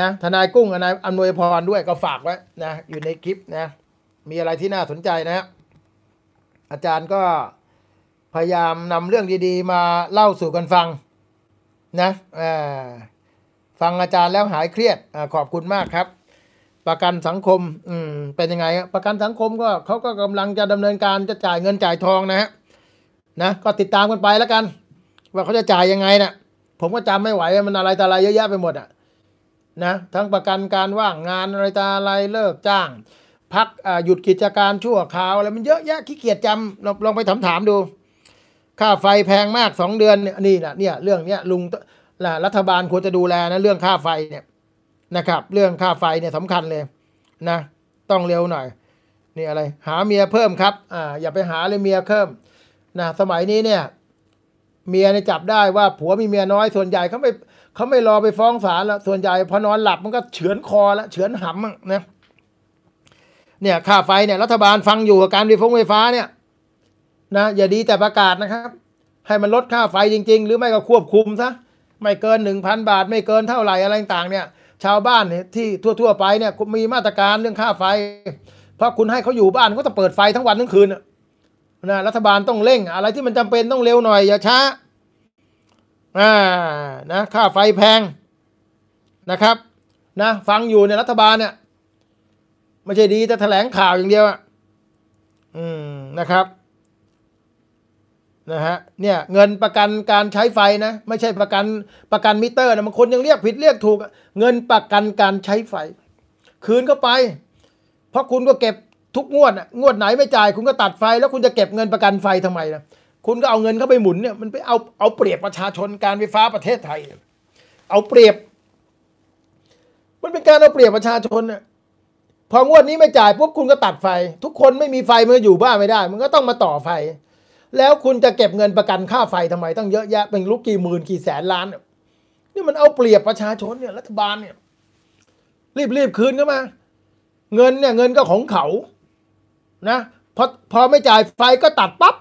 นะทนายกุ้งนายอำนวยพรด้วยก็ฝากไว้นะอยู่ในคลิปนะ มีอะไรที่น่าสนใจนะอาจารย์ก็พยายามนำเรื่องดีๆ มาเล่าสู่กันฟังนะฟังอาจารย์แล้วหายเครียดอขอบคุณมากครับประกันสังคมอืมเป็นยังไง ประกันสังคมก็เขาก็กำลังจะดำเนินการจะจ่ายเงินจ่ายทองนะฮะนะ ก็ติดตามกันไปแล้วกัน ว่าเขาจะจ่ายยังไงนะ่ะ ผมก็จำไม่ไหวมันอะไรแต่อะไรเยอะแยะไปหมดอ่ะนะ ทั้งประกันการว่างงานอะไรแต่อะไรเลิกจ้าง พักหยุดกิจการชั่วคราวอะไรมันเยอะแยะขี้เกียจจำลองลองไปถาม ถามดูค่าไฟแพงมากสองเดือนนี่นะเนี่ยเรื่องเนี้ยลุงรัฐบาลควรจะดูแลนะเรื่องค่าไฟเนี่ยนะครับเรื่องค่าไฟเนี่ยสำคัญเลยนะต้องเร็วหน่อยนี่อะไรหาเมียเพิ่มครับอ่าอย่าไปหาเลยเมียเพิ่มนะสมัยนี้เนี่ยเมียเนี่ยจับได้ว่าผัวมีเมียน้อยส่วนใหญ่เขาไม่เขาไม่รอไปฟ้องศาลแล้วส่วนใหญ่พอนอนหลับมันก็เฉือนคอแล้วเฉือนหำนะเนี่ยค่าไฟเนี่ยรัฐบาลฟังอยู่กับการไฟฟงไฟฟ้าเนี่ยนะอย่าดีแต่ประกาศนะครับ ให้มันลดค่าไฟจริงๆ หรือไม่ก็ควบคุมซะไม่เกินหนึ่งพันบาทไม่เกินเท่าไหร่อะไรต่างเนี่ยชาวบ้านเนี่ยที่ทั่วๆไปเนี่ยมีมาตรการเรื่องค่าไฟ เพราะคุณให้เขาอยู่บ้านก็จะเปิดไฟทั้งวันทั้งคืนนะรัฐบาลต้องเร่งอะไรที่มันจำเป็นต้องเร็วหน่อยอย่าช้าอ่านะ ค่าไฟแพงนะครับ นะฟังอยู่เนี่รัฐบาลเนี่ยไม่ใช่ดีแต่แถลงข่าวอย่างเดียวอ่ะอืมนะครับนะฮะเนี่ยเงินประกันการใช้ไฟนะไม่ใช่ประกันประกันมิเตอร์นะบางคนยังเรียกผิดเรียกถูกเงินประกันการใช้ไฟ คืนเ้าไปเพราะคุณก็เก็บทุกงวดงวดไหนไม่จ่าย คุณก็ตัดไฟ แล้วคุณจะเก็บเงินประกันไฟทำไมนะคุณก็เอาเงินเข้าไปหมุนเนี่ยมันไปเอาเอาเปรียบประชาชนการไฟฟ้าประเทศไทย เอาเปรียบ มันเป็นการเอาเปรียบประชาชนเนี่ยพองวดนี้ไม่จ่ายปุ๊บคุณก็ตัดไฟ ทุกคนไม่มีไฟมันอยู่บ้านไม่ได้ มันก็ต้องมาต่อไฟแล้วคุณจะเก็บเงินประกันค่าไฟทำไมตั้งเยอะแยะเป็นลูกกี่หมื่นกี่แสนล้านนี่มันเอาเปรียบประชาชนเนี่ยรัฐบาลเนี่ยรีบรีบคืนเข้ามา เงินเนี่ยเงินก็ของเขา นะพอพอไม่จ่ายไฟก็ตัดปับ๊บ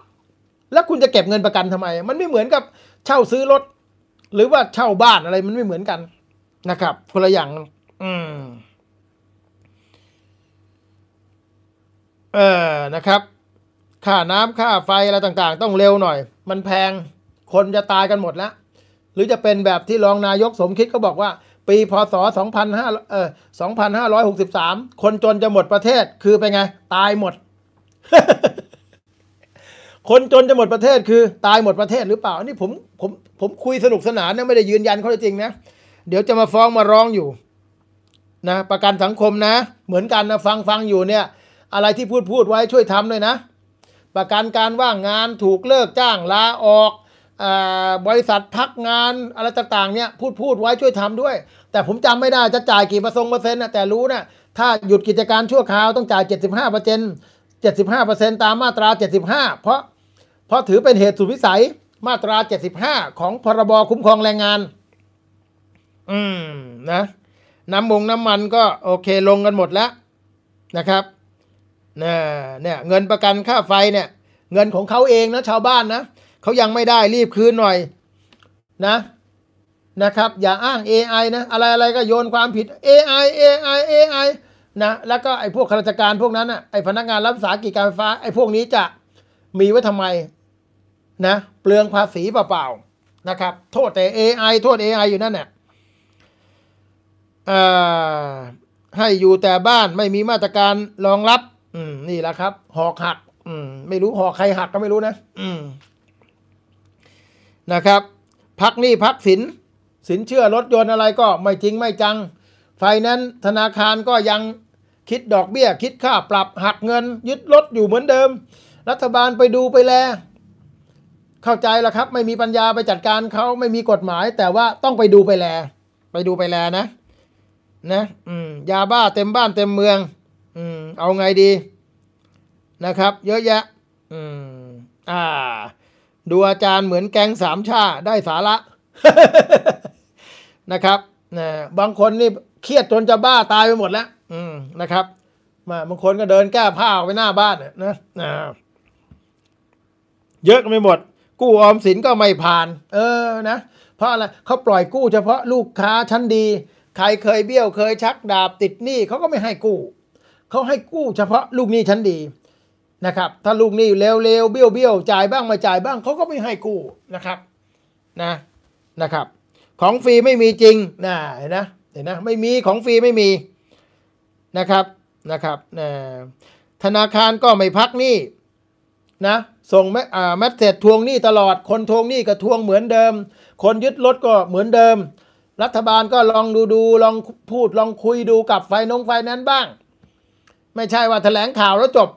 แล้วคุณจะเก็บเงินประกันทำไมมันไม่เหมือนกับเช่าซื้อรถ หรือว่าเช่าบ้านอะไรมันไม่เหมือนกันนะครับคนละอย่าง อืมเออนะครับค่าน้ำค่าไฟอะไรต่างๆต้องเร็วหน่อย มันแพงคนจะตายกันหมดแล้ว หรือจะเป็นแบบที่รองนายกสมคิดก็บอกว่า ปีพศ 2500เอ่อ2563 คนจนจะหมดประเทศคือเป็นไง ตายหมด คนจนจะหมดประเทศ คือตายหมดประเทศ หรือเปล่านี่ผมผมผมคุยสนุกสนานนะไม่ได้ยืนยันข้อเขาจจริงนะเดี๋ยวจะมาฟ้องมาร้องอยู่นะประกันสังคมนะ เหมือนกันนะฟังฟังอยู่เนี่ย อะไรที่พูดพูดไว้ช่วยทำเลยนะประกันการว่างงานถูกเลิกจ้างลาออกบริษัทพักงานอะไรต่างๆเนี่ย พูดพูดไว้ช่วยทำด้วย แต่ผมจำไม่ได้จะจ่ายกี่เปอร์เซ็นต์เปอร์เซนต์นะแต่รู้นะถ้าหยุดกิจการชั่วคราวต้องจ่าย 75เปอร์เซนต์75เปอร์เซนต์ตามมาตรา75เพราะ เพราะถือเป็นเหตุสุดวิสัย มาตรา 75 ของพรบคุ้มครองแรงงาน อืม นะ น้ำมงน้ำมันก็โอเคลงกันหมดแล้วนะครับนยเนี่ยเงินประกันค่าไฟเนี่ยเงินของเขาเองนะชาวบ้านนะเขายังไม่ได้รีบคืนหน่อยนะนะครับอย่าอ้าง AI นะอะไรอะไรก็โยนความผิด AI AI AI นะแล้วก็ไอ้พวกข้าราชการพวกนั้นอ่ะไอ้พนักงาน รับสากิจการไฟฟ้าไอ้พวกนี้จะมีไว้ทำไมนะเปลืองภาษีเปล่าๆนะครับโทษแต่ AI โทษ AI อยู่นั่นแห่ะให้อยู่แต่บ้านไม่มีมาตรการรองรับอืม นี่แหละครับ หอกหัก อืมไม่รู้หอกใครหักก็ไม่รู้นะ อืม นะครับพักหนี้พักสินสินเชื่อรถยนต์อะไรก็ ไม่จริงไม่จัง ไฟแนนซ์ธนาคารก็ยังคิดดอกเบี้ยคิดค่าปรับหักเงินยึดรถอยู่เหมือนเดิม รัฐบาลไปดูไปแลเข้าใจแล้วครับ ไม่มีปัญญาไปจัดการเขาไม่มีกฎหมาย แต่ว่าต้องไปดูไปแล ไปดูไปแลนะ นะอืมยาบ้าเต็มบ้านเต็มเมืองอืมเอาไงดีนะครับ เยอะแยะ อืม อ่า ดูอาจารย์เหมือนแกงสามชาได้สาระ นะครับนะบางคนนี่เครียดจนจะบ้าตายไปหมดแล้วอืมนะครับ มาบางคนก็เดินแก้ผ้าออกไปหน้าบ้านนะนะเยอะกันไปหมด กู้ออมสินก็ไม่ผ่าน เออนะเพราะอะไรเขาปล่อยกู้เฉพาะลูกค้าชั้นดี ใครเคยเบี้ยวเคยชักดาบติดหนี้เขาก็ไม่ให้กู้เขาให้กู้เฉพาะลูกหนี้ ชั้นดีนะครับ ถ้าลูกหนี้เร็วๆเบี้ยวเบี้ยวจ่ายบ้างมาจ่ายบ้างเขาก็ไม่ให้กู้นะครับ นะ นะครับ ของฟรีไม่มีจริงนะเห็นนะ เห็นนะ ไม่มีของฟรีไม่มี นะครับ นะครับนะธนาคารก็ไม่พักหนี้นะ ส่งแมสเซจทวงหนี้ตลอด คนทวงหนี้ก็ทวงเหมือนเดิม คนยึดรถก็เหมือนเดิม รัฐบาลก็ลองดูดูลองพูด ลองคุยดูกับไฟนงไฟนั้นบ้างไม่ใช่ว่าแถลงข่าวแล้วจบ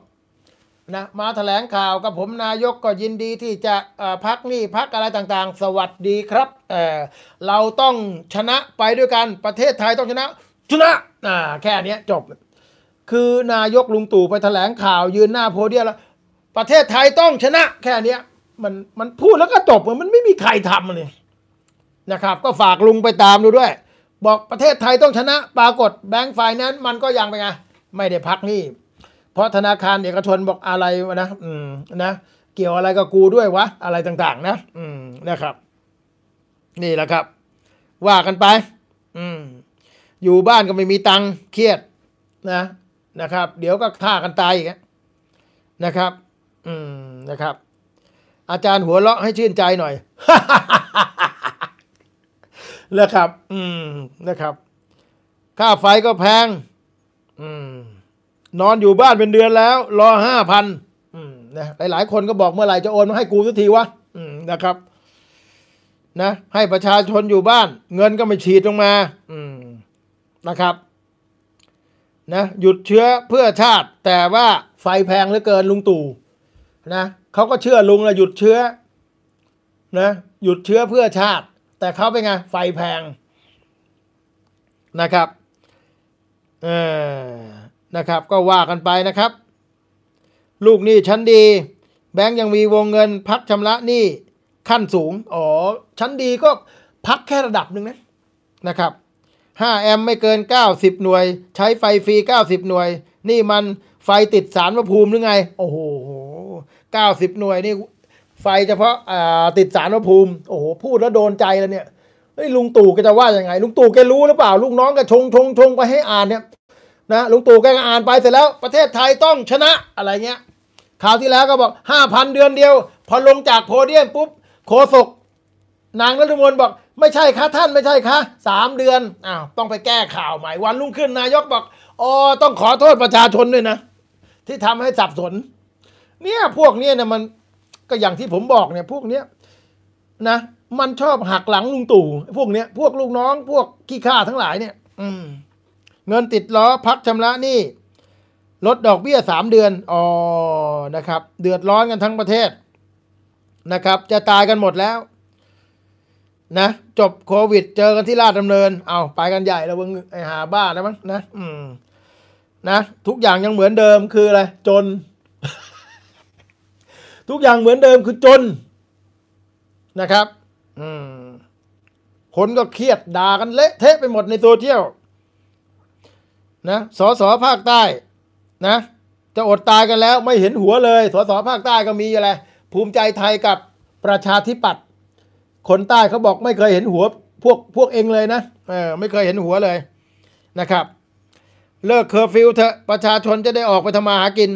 นะ มาแถลงข่าวกับผมนายกก็ยินดีที่จะพักนี่พักอะไรต่าง ๆ สวัสดีครับเเราต้องชนะไปด้วยกันประเทศไทยต้องชนะ ชนะแค่นี้จบ คือนายกลุงตู่ไปแถลงข่าวยืนหน้าโพเดียมแล้วประเทศไทยต้องชนะ แค่นี้มันมันพูดแล้วก็จบมันไม่มีใครทำเลยนะครับ ก็ฝากลุงไปตามดูด้วย บอกประเทศไทยต้องชนะ ปรากฏแบงก์ไฟนั้นมันก็ยังไปไงไม่ได้พักนี่ เพราะธนาคารเอกชนบอกอะไรนะ อืม นะ เกี่ยวอะไรกับกูด้วยวะ อะไรต่าง ๆนะ อืม นะครับ นี่แหละครับ ว่ากันไป อืม อยู่บ้านก็ไม่มีตังค์ เครียด นะ นะครับ เดี๋ยวก็ฆ่ากันตายอีก นะครับ อืม นะครับ อาจารย์หัวเราะให้ชื่นใจหน่อยนะครับ อืม นะครับ ค่าไฟก็แพงนอนอยู่บ้านเป็นเดือนแล้ว รอห้าพันนะหลายๆคนก็บอกเมื่อไหร่จะโอนมาให้กูสักทีวะนะครับ นะ ให้ประชาชนอยู่บ้าน เงินก็ไม่ฉีดลงมานะครับนะหยุดเชื้อเพื่อชาติ แต่ว่าไฟแพงเหลือเกินลุงตู่นะเขาก็เชื่อลุงนะหยุดเชื้อนะ หยุดเชื้อเพื่อชาติ แต่เขาเป็นไงไฟแพงนะครับเออนะครับ ก็ว่ากันไปนะครับ ลูกหนี้ชั้นดี แบงก์ยังมีวงเงินพักชำระหนี้ขั้นสูง อ๋อ ชั้นดีก็พักแค่ระดับหนึ่งนะ นะครับ 5 แอมไม่เกิน 90 หน่วย ใช้ไฟฟรี90 หน่วย นี่มันไฟติดสารพระภูมิหรือไง โอ้โห 90 หน่วยนี่ ไฟเฉพาะติดสารพระภูมิ โอ้โห พูดแล้วโดนใจแล้วเนี่ยเฮ้ยลุงตู่แกจะว่ายังไงลุงตู่แกรู้หรือเปล่าลูกน้องก็ชงชงชงไปให้อ่านเนี่ย นะลุงตู่แกก็อ่านไปเสร็จแล้ว ประเทศไทยต้องชนะอะไรเงี้ยข่าวที่แล้วก็บอกห้าพันเดือนเดียว พอลงจากโพเดียมปุ๊บโคศก นางรัฐมนตรบอก ไม่ใช่คะท่านไม่ใช่คะสามเดือนอ้าวต้องไปแก้ข่าวใหม่วันรุ่งขึ้นนายกบอกอ๋อต้องขอโทษประชาชนด้วยนะที่ทำให้สับสน เนี่ยพวกเนี้ยเนี่ยมันก็อย่างที่ผมบอกเนี่ยพวกเนี้ยนะมันชอบหักหลังลุงตู่พวกเนี้ย พวกลูกน้องพวกขี้ข้าทั้งหลายเนี่ย อืมเงินติดล้อพักชำระนี่ลดดอกเบี้ยสามเดือนอ๋อนะครับ เดือดร้อนกันทั้งประเทศนะครับ จะตายกันหมดแล้ว นะจบโควิดเจอกันที่ราชดำเนินเอาไปกันใหญ่แล้วมึงไอหาบ้าแล้วมั้งนะ อืมนะทุกอย่างยังเหมือนเดิมคืออะไรจน ทุกอย่างเหมือนเดิมคือจนนะครับคนก็เครียดด่ากันเละเทะไปหมดในโซเชียลนะสอสอภาคใต้ นะ จะอดตายกันแล้ว ไม่เห็นหัวเลยสอสอภาคใต้ก็มีอะไรภูมิใจไทยกับประชาธิปัตย์คนใต้เขาบอกไม่เคยเห็นหัว พวกพวกเองเลยนะเออไม่เคยเห็นหัวเลยนะครับ เลิกเคอร์ฟิวเถอะประชาชนจะได้ออกไปทำมาหากิน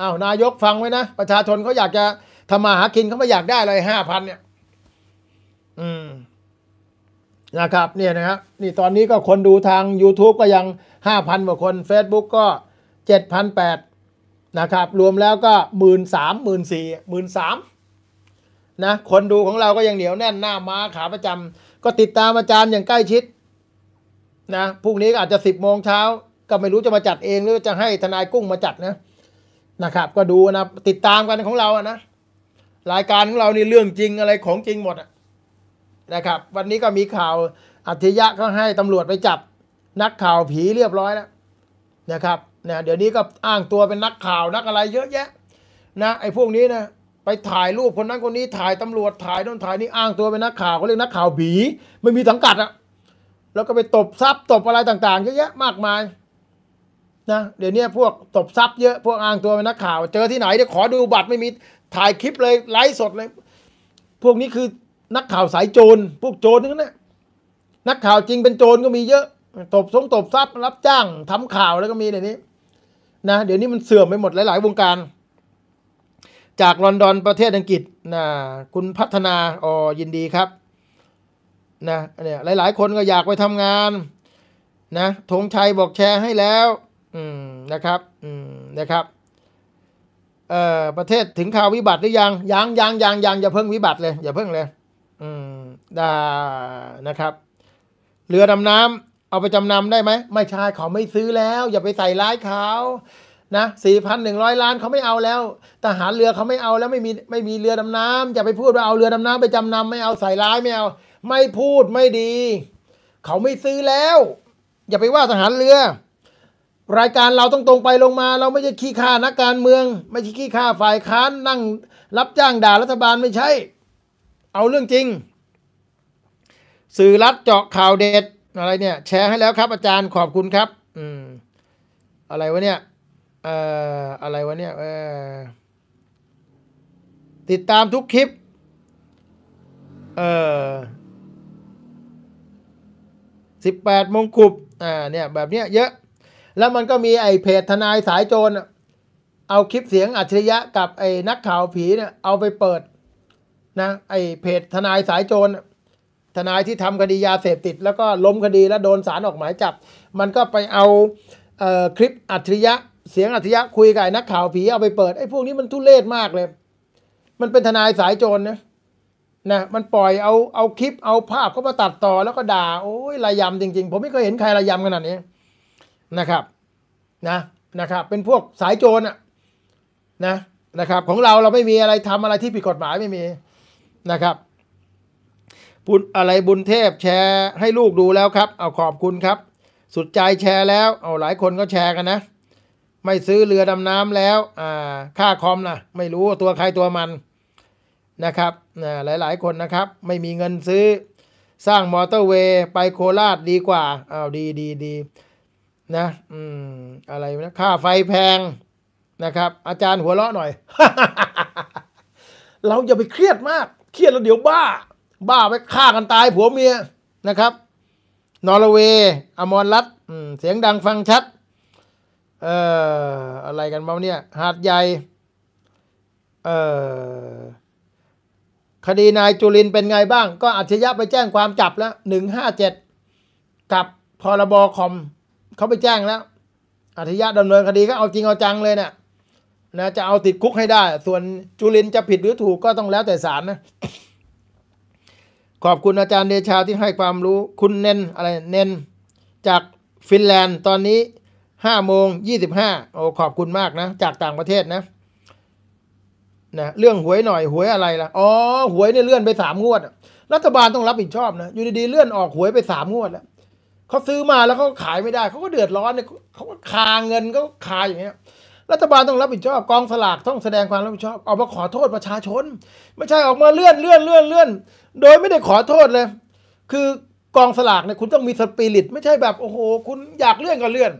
อ้าวนายกฟังไว้นะประชาชนเขาอยากจะทำมาหากินเขาไม่อยากได้เลยห้าพันเนี่ยอืมนะครับ เนี่ยนะครับนี่ตอนนี้ก็คนดูทาง YouTube ก็ยัง5,000กว่าคน Facebook ก็7,800นะครับ รวมแล้วก็ 1 3 0 0 0มื่นะคนดูของเราก็ยัง เหนียวแน่นหน้าม้าขาประจำก็ติดตามอาจารย์อย่างใกล้ชิด นะพรุ่งนี้อาจจะ 10โมงเช้า ก็ไม่รู้จะมาจัดเองหรือจะให้ทนายกุ้งมาจัดนะ นะครับ ก็ดูนะติดตามกันของเราอะนะรายการของเรานี่เรื่องจริงอะไรของจริงหมดอะนะครับ วันนี้ก็มีข่าวอัธิยะก็ให้ตำรวจไปจับนักข่าวผีเรียบร้อยแล้วนะครับเนะเดี๋ยวนี้ก็อ้างตัวเป็นนักข่าวนักอะไรเยอะแยะนะไอ้พวกนี้นะไปถ่ายรูปคนนั้นคนนี้ถ่ายตำรวจถ่ายโน่นถ่ายนี่อ้างตัวเป็นนักข่าวเขาเรียกนักข่าวผีไม่มีสังกัดอะแล้วก็ไปตบทรัพย์ตบอะไรต่างๆเยอะแยะมากมาย นะ เดี๋ยวนี้พวกตบทรัพย์เยอะพวกอ้างตัวเป็นนักข่าว เจอที่ไหนเดี๋ยวขอดูบัตรไม่มีถ่ายคลิปเลยไลฟ์สดเลย พวกนี้คือนักข่าวสายโจร พวกโจรนั่นนะนักข่าวจริงเป็นโจรก็มีเยอะ ตบสงตบทรัพย์ รับจ้าง ทำข่าวแล้วก็มีเดี๋ยวนี้ นะ เดี๋ยวนี้มันเสื่อมไปหมด หลาย ๆ วงการ จากลอนดอนประเทศอังกฤษนะคุณพัฒนาอ๋อยินดีครับ นะเนี่ยหลาย ๆ คนก็อยากไปทำงาน นะธงชัยบอกแชร์ให้แล้ว อืมนะครับอืมนะครับเอ่อประเทศถึงข่าววิบัติหรือยังยังยังยังยังอย่าเพิ่งวิบัติเลยอย่าเพิ่งเลยได้นะครับเรือดำน้ำเอาไปจำนำได้ไหมไม่ใช่เขาไม่ซื้อแล้ว อย่าไปใส่ร้ายเขานะสี่พันหนึ่งร้อยล้านเขาไม่เอาแล้วทหารเรือเขาไม่เอาแล้วไม่มีไม่มีเรือดำน้ำอย่าไปพูดว่าเอาเรือดำน้ำไปจำนำไม่เอาใส่ร้ายไม่เอาไม่พูดไม่ดี เขาไม่ซื้อแล้วอย่าไปว่าทหารเรือ รายการเราต้องตรงไปลงมา เราไม่ใช่ขี้ข่านักการเมือง ไม่ใช่ขี้ข่าฝ่ายค้านนั่งรับจ้างด่ารัฐบาลไม่ใช่เอาเรื่องจริง สื่อรัฐเจาะข่าวเด็ดอะไรเนี่ยแชร์ให้แล้วครับอาจารย์ขอบคุณครับอืมอะไรวะเนี่ยเอ่ออะไรวะเนี่ยเออติดตามทุกคลิป เออสิบแปดมงกุบอ่าเนี่ยแบบเนี้ยเยอะแล้วมันก็มีไอ้เพจทนายสายโจรเอาคลิปเสียง อัจฉริยะกับไอ้นักข่าวผีเนี่ยเอาไปเปิดนะไอเพจทนายสายโจรทนายที่ทำคดียาเสพติด แล้วก็ล้มคดีแล้วโดนสารออกหมายจับมันก็ไปเอา เออคลิปอัจฉริยะเสียงอัจฉริยะคุยกับนักข่าวผีเอาไปเปิดไอ้พวกนี้มันทุเรศมากเลย มันเป็นทนายสายโจรนะนะ มันปล่อยเอาเอาคลิปเอาภาพเข้ามาตัดต่อแล้วก็ด่าโอ้ยระยำจริง ๆ ผมไม่เคยเห็นใครระยำขนาดนี้นะครับ นะนะครับ เป็นพวกสายโจรอะนะนะครับ ของเราเราไม่มีอะไรทำอะไรที่ผิดกฎหมายไม่มีนะครับบุญอะไรบุญเทพแชร์ให้ลูกดูแล้วครับ เอาขอบคุณครับ สุดใจแชร์แล้ว เอาหลายคนก็แชร์กันนะ ไม่ซื้อเรือดำน้ำแล้วอ่าค่าคอมนะไม่รู้ตัวใครตัวมันนะครับหลายหลายคนนะครับ ไม่มีเงินซื้อ สร้างมอเตอร์เวย์ไปโคราชดีกว่าออาวดีดีดีนะอืมอะไรนะค่าไฟแพงนะครับ อาจารย์หัวเราะหน่อย เราอย่าไปเครียดมากเครียดแล้วเดี๋ยวบ้า บ้าไปฆ่ากันตายผัวเมียนะครับ นอร์เวย์อมรรัตเสียงดังฟังชัด เอ่ออะไรกันบ้างเนี่ย หาดใหญ่ เอ่อ คดีนายจุลินเป็นไงบ้าง ก็อริญะไปแจ้งความจับแล้วหนึ่งห้าเจ็ดกับ พรบอคอม เขาไปแจ้งแล้วอริญะดำเนินคดี ก็เอาจริง เอาจังเลยเนะี่ยนะจะเอาติดคุกให้ได้ ส่วนจุลินจะผิดหรือถูกก็ต้องแล้วแต่ศาลนะ ขอบคุณอาจารย์เดชาที่ให้ความรู้คุณเน้นอะไร เน้นจากฟินแลนด์ตอนนี้ห้าโมงยี่สิบห้าโอ้ขอบคุณมากนะ จากต่างประเทศนะนะเรื่องหวยหน่อยหวยอะไรล่ะ อ๋อหวยเนี่ยเลื่อนไปสามงวด รัฐบาลต้องรับผิดชอบนะอยู่ดีๆ เลื่อนออกหวยไปสามงวดแล้วเขาซื้อมาแล้วเขาขายไม่ได้ เขาก็เดือดร้อนเนี่ยเขาก็คาเงินก็คาอย่างเงี้ยรัฐบาลต้องรับผิดชอบกองสลากต้องแสดงความรับผิดชอบออกมาขอโทษประชาชน ไม่ใช่ออกมาเลื่อนเลื่อนเลื่อนเลื่อนโดยไม่ได้ขอโทษเลย คือกองสลากเนี่ยคุณต้องมีสปิริต ไม่ใช่แบบโอ้โหคุณอยากเลื่อนก็เลื่อน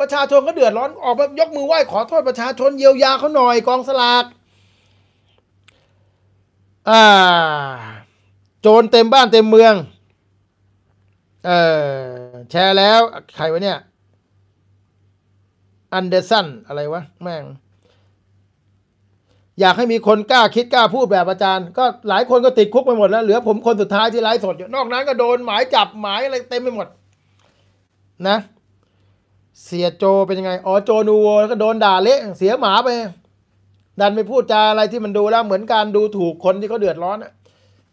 ประชาชนก็เดือดร้อนออกมายกมือไหว้ขอโทษ ประชาชน เยียวยาเขาหน่อยกองสลากอ่า โจรเต็มบ้านเต็มเมือง เออแชร์แล้ว ใครวะเนี่ยอันเดอร์สันอะไรวะแม่ง อยากให้มีคนกล้าคิดกล้าพูดแบบอาจารย์ ก็หลายคนก็ติดคุกไปหมดแล้ว เหลือผมคนสุดท้ายที่ไลฟ์สดอยู่ นอกนั้นก็โดนหมายจับหมายอะไรเต็มไปหมด นะ เสียโจเป็นยังไงอ๋อโจนูโวก็โดนด่าเละ เสียหมาไป ดันไปพูดจาอะไรที่มันดูแล้ว เหมือนการดูถูกคนที่เขาเดือดร้อนอะ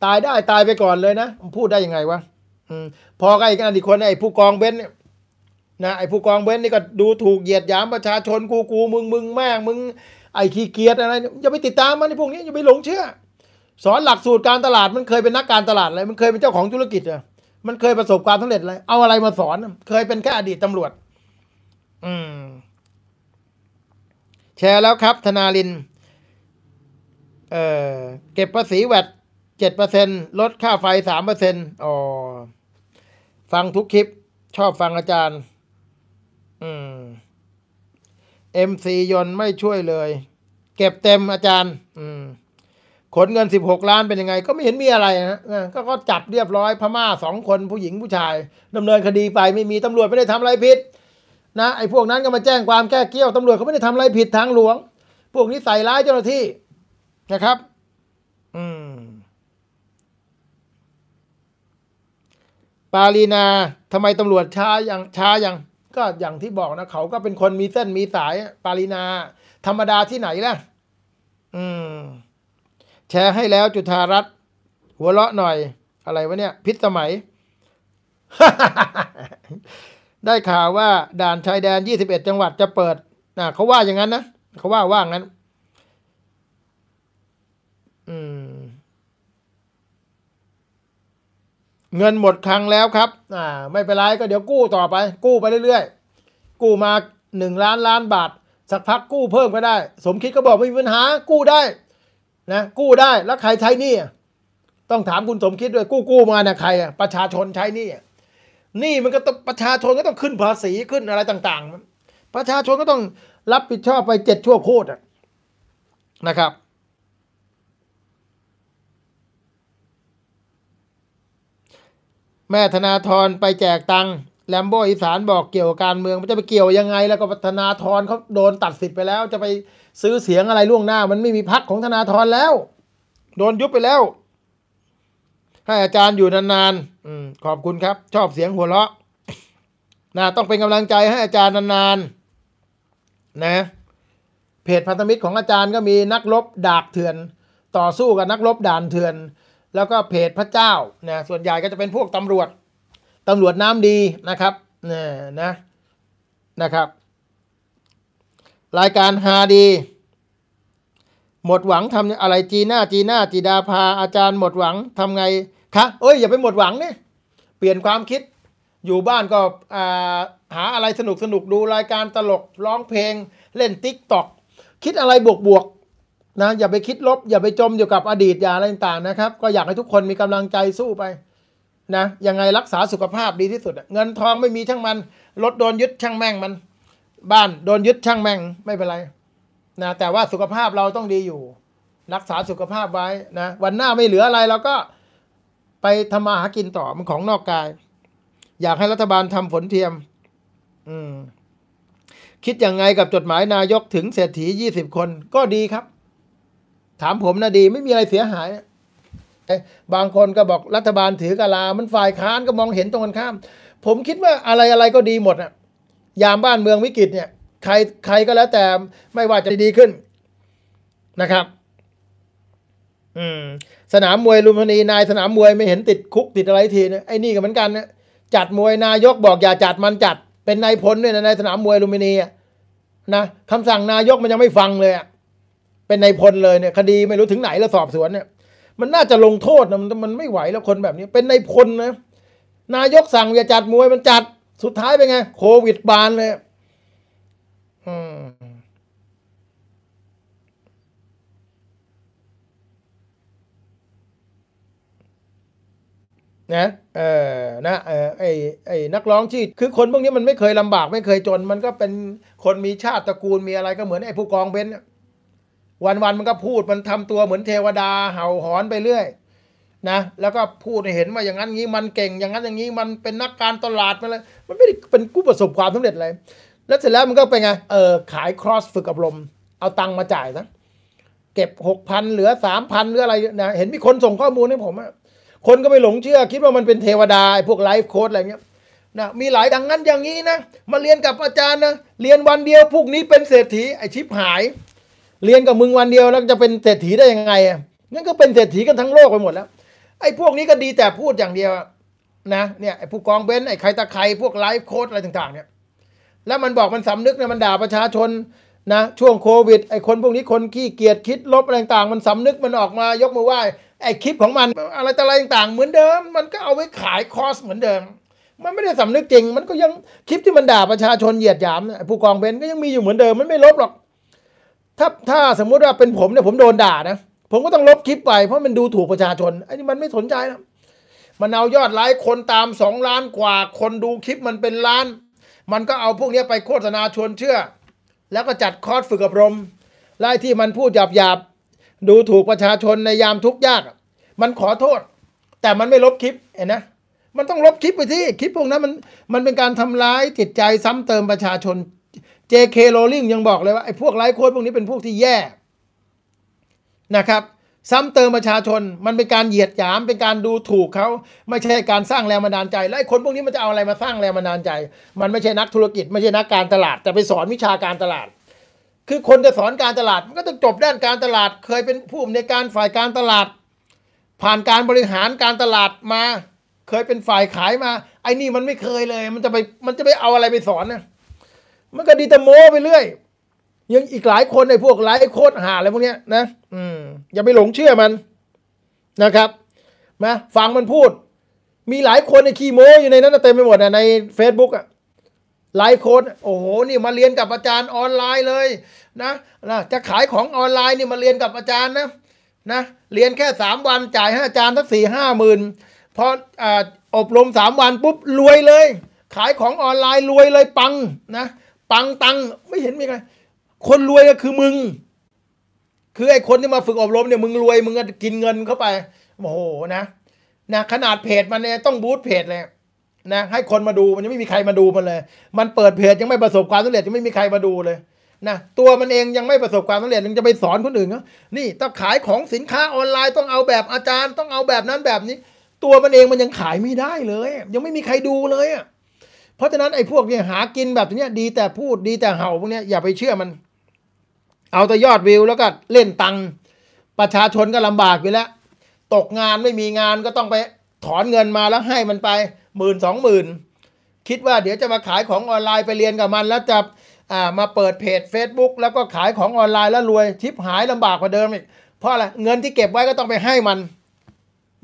ตายได้ตายไปก่อนเลยนะ พูดได้ยังไงวะพอืมพอีกอันอีกคนไอ้ผู้กองเบนเนี่ยนะไอ้ผู้กองเบ้นนี่ก็ดูถูกเหยียดหยามประชาชนกูกูมึงมึงแม่งมึง ไอ้ขี้เกียจอะไรอย่าไปติดตามมันในพวกนี้อย่าไปหลงเชื่อ สอนหลักสูตรการตลาด มันเคยเป็นนักการตลาดอะไรมันเคยเป็นเจ้าของธุรกิจอะมันเคยประสบความสำเร็จอะไรเอาอะไรมาสอน เคยเป็นแค่อดีตตำรวจ อืมแชร์แล้วครับธนาลินเออเก็บภาษีแวดเจ็ดเปอร์เซ็นลดค่าไฟสามเปอร์เซ็นอ๋อฟังทุกคลิปชอบฟังอาจารย์เอ็มซียนไม่ช่วยเลย เก็บเต็มอาจารย์ อืมขนเงินสิบหกล้านเป็นยังไง ก็ไม่เห็นมีอะไรนะ ก็ก็จับเรียบร้อยพม่าสองคนผู้หญิงผู้ชายดำเนินคดีไปไม่มีตำรวจไม่ได้ทำอะไรผิด นะ ไอ้พวกนั้นก็มาแจ้งความแก้เกี้ยวตำรวจเขาไม่ได้ทำอะไรผิดทางหลวง พวกนี้ใส่ร้ายเจ้าหน้าที่ นะครับ อืม ปาลีนาทำไมตำรวจช้ายังช้ายังก็อย่างที่บอกนะเขาก็เป็นคนมีเส้นมีสายปารินา ธรรมดาที่ไหนล่ะ อืม แชร์ให้แล้วจุธารัตหัวเราะหน่อย อะไรวะเนี่ย พิษสมัย ได้ข่าวว่าด่านชายแดน 21 จังหวัดจะเปิดนะเขาว่าอย่างนั้นนะ เขาว่าว่างั้นเงินหมดครั้งแล้วครับ อ่า ไม่เป็นไรก็เดี๋ยวกู้ต่อไป กู้ไปเรื่อยๆ กู้มา 1 ล้านล้านบาท สักพักกู้เพิ่มก็ได้ สมคิดก็บอกไม่มีปัญหา กู้ได้ นะ กู้ได้ แล้วใครใช้นี่ต้องถามคุณสมคิดด้วย กู้กู้มาเนี่ยใครอะประชาชนใช้นี่นี่มันก็ประชาชนก็ต้องขึ้นภาษีขึ้นอะไรต่าง ๆ ประชาชนก็ต้องรับผิดชอบไปเจ็ดชั่วโคตรนะครับแม่ธนาธรไปแจกตังแลมโบอีสานบอกเกี่ยวกับการเมืองมันจะไปเกี่ยวยังไง แล้วก็ธนาธรเขาโดนตัดสิทธิ์ไปแล้ว จะไปซื้อเสียงอะไรล่วงหน้า มันไม่มีพักของธนาธรแล้ว โดนยุบไปแล้วให้อาจารย์อยู่นานๆอขอบคุณครับ ชอบเสียงหัวเราะนะต้องเป็นกำลังใจให้อาจารย์นานๆนะเพจพันธมิตรของอาจารย์ก็มีนักรบดากเถื่อน ต่อสู้กับนักรบด่านเถื่อนแล้วก็เพจพระเจ้านะส่วนใหญ่ก็จะเป็นพวกตำรวจตำรวจน้ำดีนะครับนียนะนะครับ รายการฮาดีหมดหวังทำอะไรจีน่าจีน่าจีดาพาอาจารย์หมดหวังทำไงคะเอ้ยอย่าไปหมดหวังเนี่ยเปลี่ยนความคิดอยู่บ้านก็หาอะไรสนุกสนุกดูรายการตลกร้องเพลง เล่นติ๊กต็อกคิดอะไรบวกบวกนะอย่าไปคิดลบอย่าไปจมอยู่กับอดีตอย่าอะไรต่างๆ นะครับ ก็อยากให้ทุกคนมีกำลังใจสู้ไป นะยังไงรักษาสุขภาพดีที่สุดเงินทองไม่มีช่างมันรถโดนยึดช่างแม่งมัน บ้านโดนยึดช่างแม่งไม่เป็นไรนะแต่ว่าสุขภาพเราต้องดีอยู่ รักษาสุขภาพไว้นะวันหน้าไม่เหลืออะไรเราก็ ไปทำมาหากินต่อมันของนอกกาย อยากให้รัฐบาลทำฝนเทียม อืมคิดยังไงกับจดหมายนายกถึงเศรษฐี20คนก็ดีครับถามผมนะดีไม่มีอะไรเสียหายบางคนก็บอกรัฐบาลถือกะลา มันฝ่ายค้านก็มองเห็นตรงกันข้าม ผมคิดว่าอะไรอะไรก็ดีหมดอะยามบ้านเมืองวิกฤตเนี่ย ใครใครก็แล้วแต่ไม่ว่าจะดีขึ้นนะครับ อืม สนามมวยลุมพินีนายสนามมวยไม่เห็นติดคุกติดอะไรทีนะไอ้นี่ก็เหมือนกันนะจัดมวยนายกบอกอย่าจัดมันจัด เป็นนายพลด้วยนะายสนามมวยลุมพินีนะคำสั่งนายกมันยังไม่ฟังเลยอะเป็นในพลเลยเนี่ย คดีไม่รู้ถึงไหนแล้วสอบสวนเนี่ยมันน่าจะลงโทษนะมัน มันไม่ไหวแล้วคนแบบนี้ เป็นในพลนะนายกสั่ง อย่าจัดมวยมันจัดสุดท้ายเป็นไง โควิดบานเลยอืมนะเออนะเออไอไอนักร้องชี่คือคนพวกนี้มันไม่เคยลำบาก ไม่เคยจน มันก็เป็นคนมีชาติตระกูลมีอะไรก็เหมือนไอผู้กองเบน่ยวันๆมันก็พูดมันทำตัวเหมือนเทวดาเห่าหอนไปเรื่อยนะแล้วก็พูดเห็นว่าอย่างนั้นงี้มันเก่งอย่างนั้นอย่างนี้มันเป็นนักการตลาด มันลยมันไม่ได้เป็นกู้ประสบความสำเร็จอะไรแล้วเสร็จแล้วมันก็ไปไงเออขายครอสฝึกอบรมเอาตังค์มาจ่ายนะเก็บหกพันเหลือสามพันหรืออะไรนะเห็นมีคนส่งข้อมูลให้ผมอะคนก็ไปหลงเชื่อคิดว่ามันเป็นเทวดาพวกไลฟ์โค้ดอะไรเงี้ยนะมีหลายดังนั้นอย่างนี้นะมาเรียนกับอาจารย์นะเรียนวันเดียวพวกนี้เป็นเศรษฐีไอชิปหายเรียนกับมึงวันเดียวแล้วจะเป็นเศรษฐีได้ยังไงนั่นก็เป็นเศรษฐีกันทั้งโลกไปหมดแล้ว ไอ้พวกนี้ก็ดีแต่พูดอย่างเดียวนะ เนี่ยไอ้ผู้กองเบนไอ้ใครตะใครพวกไลฟ์โค้ดอะไรต่างๆเนี่ย แล้วมันบอกมันสำนึกเนี่ยมันด่าประชาชนนะช่วงโควิดไอ้คนพวกนี้คนขี้เกียจคิดลบอะไรต่างๆ มันสำนึกมันออกมายกมือไหว้ไอ้คลิปของมัน อะไรต่อะไรต่างๆเหมือนเดิม มันก็เอาไว้ขายคอสเหมือนเดิม มันไม่ได้สำนึกจริง มันก็ยังคลิปที่มันด่าประชาชนเหยียดหยามผู้กองเบนก็ยังมีอยู่เหมือนเดิมมันไม่ลบหรอกถ้าถ้าสมมุติว่าเป็นผมเนี่ยผมโดนด่านะผมก็ต้องลบคลิปไปเพราะมันดูถูกประชาชนไอ้นี่มันไม่สนใจนะมันเอายอดไลค์คนตามสองล้านกว่า คนดูคลิปมันเป็นล้าน มันก็เอาพวกนี้ไปโฆษณาชวนเชื่อ แล้วก็จัดคอร์สฝึกอบรมไล่ที่มันพูดหยาบหยาบดูถูกประชาชนในยามทุกข์ยากมันขอโทษ แต่มันไม่ลบคลิปเห็นนะมันต้องลบคลิปไปที่คลิปพวกนั้นมันมันเป็นการทำร้ายจิตใจซ้ำเติมประชาชนจเคโรลิงยังบอกเลยว่าไอ้พวกไร้โค้ดพวกนี้เป็นพวกที่แย่นะครับ ซ้ำเติมประชาชนมันเป็นการเหยียดหยามเป็นการดูถูกเขาไม่ใช่การสร้างแรงบันดาลใจและไอ้คนพวกนี้มันจะเอาอะไรมาสร้างแรงบันดาลใจ มันไม่ใช่นักธุรกิจไม่ใช่นักการตลาดแต่ไปสอนวิชาการตลาด คือคนจะสอนการตลาดมันก็ต้องจบด้านการตลาดเคยเป็นผู้อำนวยการฝ่ายการตลาด ผ่านการบริหารการตลาดมา เคยเป็นฝ่ายขายมา ไอ้นี่มันไม่เคยเลยมันจะไปมันจะไปเอาอะไรไปสอนนะมันก็ดีแต่โม้ไปเรื่อย ยังอีกหลายคนในพวกไลฟ์โคตรหาอะไรพวกเนี้ย นะอืมอย่าไปหลงเชื่อมัน นะครับนะฟังมันพูด มีหลายคนในขี้โม้อยู่ในนั้นเต็มไปหมดนะใน Facebook อะไลฟ์โคดโอ้โห นี่มาเรียนกับอาจารย์ออนไลน์เลย นะนะจะขายของออนไลน์นี่มาเรียนกับอาจารย์นะนะ เรียนแค่สามวันจ่ายให้อาจารย์ทั้งสี่ห้าหมื่นพออบรมสามวันปุ๊บรวยเลย ขายของออนไลน์รวยเลยปังนะตังตังไม่เห็นมีใคร คนรวยก็คือมึง คือไอ้คนที่มาฝึกอบรมเนี่ย มึงรวย มึงก็กินเงินเข้าไปโอ้โหนะนะขนาดเพจมันเนี่ยต้องบูตเพจเลยนะให้คนมาดูมันยังไม่มีใครมาดูมันเลย มันเปิดเพจยังไม่ประสบความสำเร็จยังไม่มีใครมาดูเลยนะตัวมันเองยังไม่ประสบความสำเร็จยังจะไปสอนคนอื่นเนาะนี่ถ้าขายของสินค้าออนไลน์ต้องเอาแบบอาจารย์ต้องเอาแบบนั้นแบบนี้ ตัวมันเองมันยังขายไม่ได้เลยยังไม่มีใครดูเลยอ่ะเพราะฉะนั้นไอ้พวกเนี่ยหากินแบบเนี้ยดีแต่พูดดีแต่เห่าพวกเนี้ยอย่าไปเชื่อมัน เอาแต่ยอดวิว แล้วก็เล่นตังค์ประชาชนก็ลำบากอยู่แล้ว ตกงานไม่มีงานก็ต้องไปถอนเงินมาแล้วให้มันไปหมื่นสองหมื่นคิดว่าเดี๋ยวจะมาขายของออนไลน์ไปเรียนกับมันแล้วจะมาเปิดเพจ Facebook แล้วก็ขายของออนไลน์แล้วรวยทิปหายลำบากกว่าเดิมอีกเพราะอะไรเงินที่เก็บไว้ก็ต้องไปให้มัน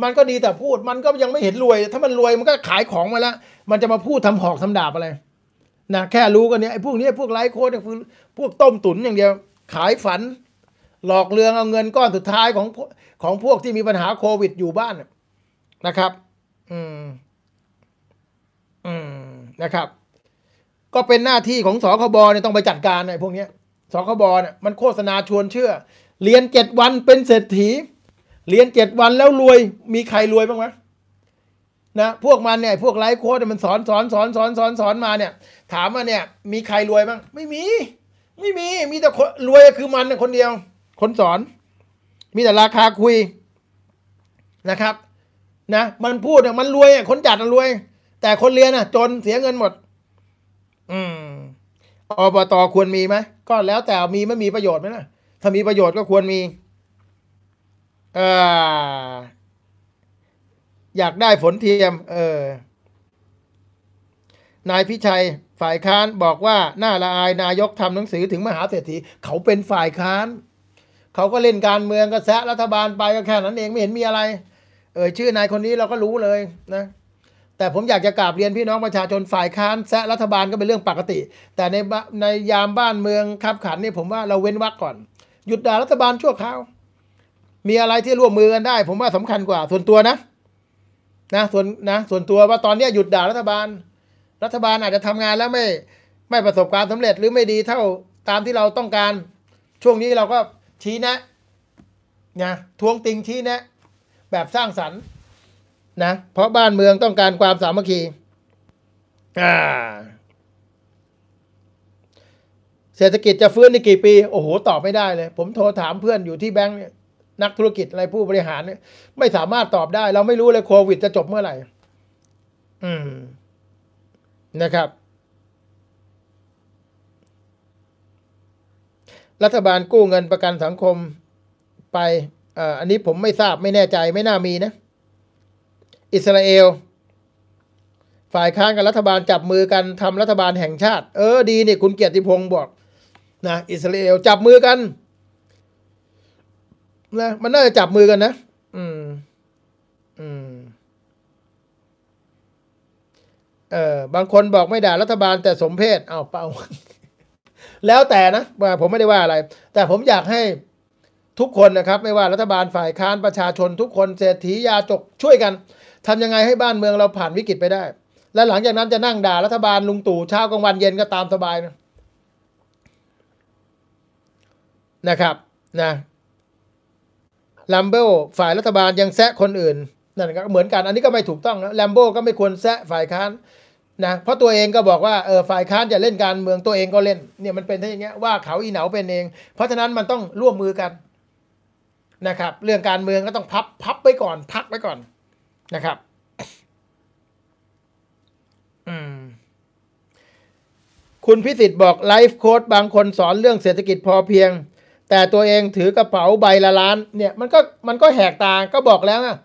มันก็ดีแต่พูดมันก็ยังไม่เห็นรวย ถ้ามันรวย มันก็ขายของมาแล้วมันจะมาพูดทำหอกทำดาบอะไรนะแค่รู้กันเนี้ยไอ้พวกนี้พวกไลฟ์โค้ดพวกต้มตุ๋นอย่างเดียว ขายฝันหลอกเลองเอาเงินก้อนสุดท้ายของของพวกที่มีปัญหาโควิดอยู่บ้านนะครับ อืม อืมนะครับ ก็เป็นหน้าที่ของสคบเนี่ยต้องไปจัดการไอ้พวกนี้สคบเนี่ยมันโฆษณาชวนเชื่อเรียนเจ็ดวันเป็นเศรษฐีเรียนเจ็ดวันแล้วรวยมีใครรวยบ้างไหมนะพวกมันเนี่ย พวกไลฟ์โค้ดมันสอนสอนสอนสอนสอนสอนมาเนี่ย ถามว่าเนี่ยมีใครรวยบ้างไม่มีไม่มี มีแต่คนรวยคือมันคนเดียว คนสอน มีแต่ราคาคุยนะครับ นะมันพูดเนี่ยมันรวยคนจัดรวย แต่คนเรียนน่ะ จนเสียเงินหมด อืมอบตควรมีไหมก็แล้วแต่มีไม่มีประโยชน์ไหมนะถ้ามีประโยชน์ก็ควรมีอ อยากได้ฝนเทียม เออ นายพิชัยฝ่ายค้านบอกว่าหน้าละอายนายกทำหนังสือถึงมหาเศรษฐีเขาเป็นฝ่ายค้านเขาก็เล่นการเมืองกระแสรัฐบาลไปก็แค่นั้นเองไม่เห็นมีอะไร เออชื่อนายคนนี้เราก็รู้เลย นะแต่ผมอยากจะกราบเรียนพี่น้องประชาชนฝ่ายค้านแซะรัฐบาลก็เป็นเรื่องปกติ แต่ในในยามบ้านเมืองขับขันนี่ผมว่า เราเว้นวักก่อนหยุดด่ารัฐบาลชั่วคราวมีอะไรที่ร่วมมือกันได้ผมว่าสำคัญกว่าส่วนตัวนะนะส่วนนะ ส่วนตัวว่าตอนนี้หยุดด่ารัฐบาล รัฐบาลอาจจะทำงานแล้วไม่ไม่ประสบความสำเร็จหรือไม่ดีเท่าตามที่เราต้องการช่วงนี้เราก็ชี้แนะนะทวงติงชี้แนะ แบบสร้างสรรค์นะ เพราะบ้านเมืองต้องการความสามัคคีอ่าเศรษฐกิจจะฟื้นในกี่ปีโอ้โหตอบไม่ได้เลยผมโทรถามเพื่อนอยู่ที่แบงค์เนี่ยนักธุรกิจอะไรผู้บริหาร ไม่สามารถตอบได้ เราไม่รู้เลยโควิดจะจบเมื่อไหร่ อืมนะครับ รัฐบาลกู้เงินประกันสังคมไปอันนี้ผมไม่ทราบไม่แน่ใจไม่น่ามีนะ อิสราเอล ฝ่ายค้านกับรัฐบาลจับมือกันทำรัฐบาลแห่งชาติ เออดีนี่คุณเกียรติพงศ์บอกนะอิสราเอลจับมือกันนะมันน่าจะจับมือกันนะอืม อืมเออบางคนบอกไม่ด่ารัฐบาลแต่สมเพศเอาเป่า แล้วแต่นะผมไม่ได้ว่าอะไร แต่ผมอยากให้ ทุกคนนะครับไม่ว่ารัฐบาลฝ่ายค้านประชาชน ทุกคนเศรษฐียาจกช่วยกัน ทำยังไงให้บ้านเมืองเราผ่านวิกฤตไปได้ และหลังจากนั้นจะนั่งด่ารัฐบาลลุงตู่เช้ากลางวันเย็นก็ตามสบายนะนะครับนะลัมเบลฝ่ายรัฐบาลยังแซะคนอื่นนั่นก็เหมือนกันอันนี้ก็ไม่ถูกต้อง้วลัมโบก็ไม่ควรแซะฝ่ายค้านนะเพราะตัวเองก็บอกว่าเออฝ่ายค้านจะเล่นการเมืองตัวเองก็เล่น เนี่ยมันเป็นอย่างเงี้ยว่าเขาอีเหนาเป็นเอง เพราะฉะนั้นมันต้องร่วมมือกันนะครับ เรื่องการเมืองก็ต้องพับ พับไว้ก่อน พักไว้ก่อนนะครับคุณพิสิทธิ์บอกไลฟ์โค้ดบางคนสอนเรื่องเศรษฐกิจพอเพียงแต่ตัวเองถือกระเป๋าใบละล้าน เนี่ยมันก็มันก็แหกตาก็บอกแล้วนะ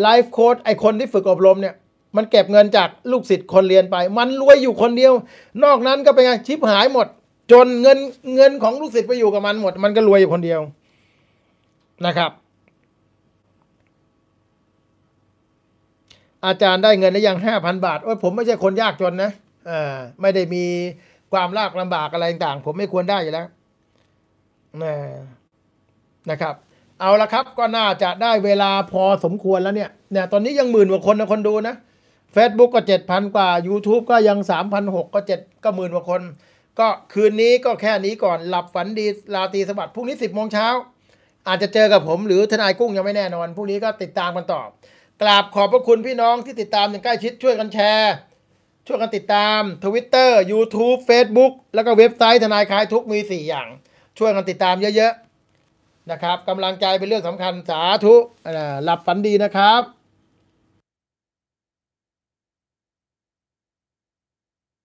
ไลฟ์โค้ดไอคนที่ฝึกอบรมเนี่ยมันเก็บเงินจากลูกศิษย์คนเรียนไป มันรวยอยู่คนเดียว นอกนั้นก็เป็นไงชิปหายหมด จนเงินเงินของลูกศิษย์ไปอยู่กับมัน หมด มันก็รวยอยู่คนเดียวนะครับ อาจารย์ได้เงินได้ยังห้าพันบาทโอ้ยผมไม่ใช่คนยากจนนะเออไม่ได้มีความลากลำบากอะไรต่างผมไม่ควรได้อยู่แล้วนะครับ เอาละครับก็น่าจะได้เวลาพอสมควรแล้วเนี่ยเนี่ยตอนนี้ยังหมื่นกว่าคนนะคนดูนะ Facebook ก็ 7,000 กว่า YouTube ก็ยัง3 0 0 6ก็7ก็หมื่นกว่าคน ก็คืนนี้ก็แค่นี้ก่อนหลับฝันดีลาตีสวัสดิ์พรุ่งนี้ 10 โมงเช้า อาจจะเจอกับผมหรือทนายกุ้งยังไม่แน่นอน พรุ่งนี้ก็ติดตามกันต่อกราบขอบพระคุณพี่น้องที่ติดตามอย่างใกล้ชิดช่วยกันแชร์ ช่วยกันติดตาม Twitter YouTube Facebook แล้วก็เว็บไซต์ ทนายคลายทุกมี 4 อย่างช่วยกันติดตามเยอะๆ นะครับกำลังใจเป็นเรื่องสำคัญสาธุ หลับฝันดีนะครับ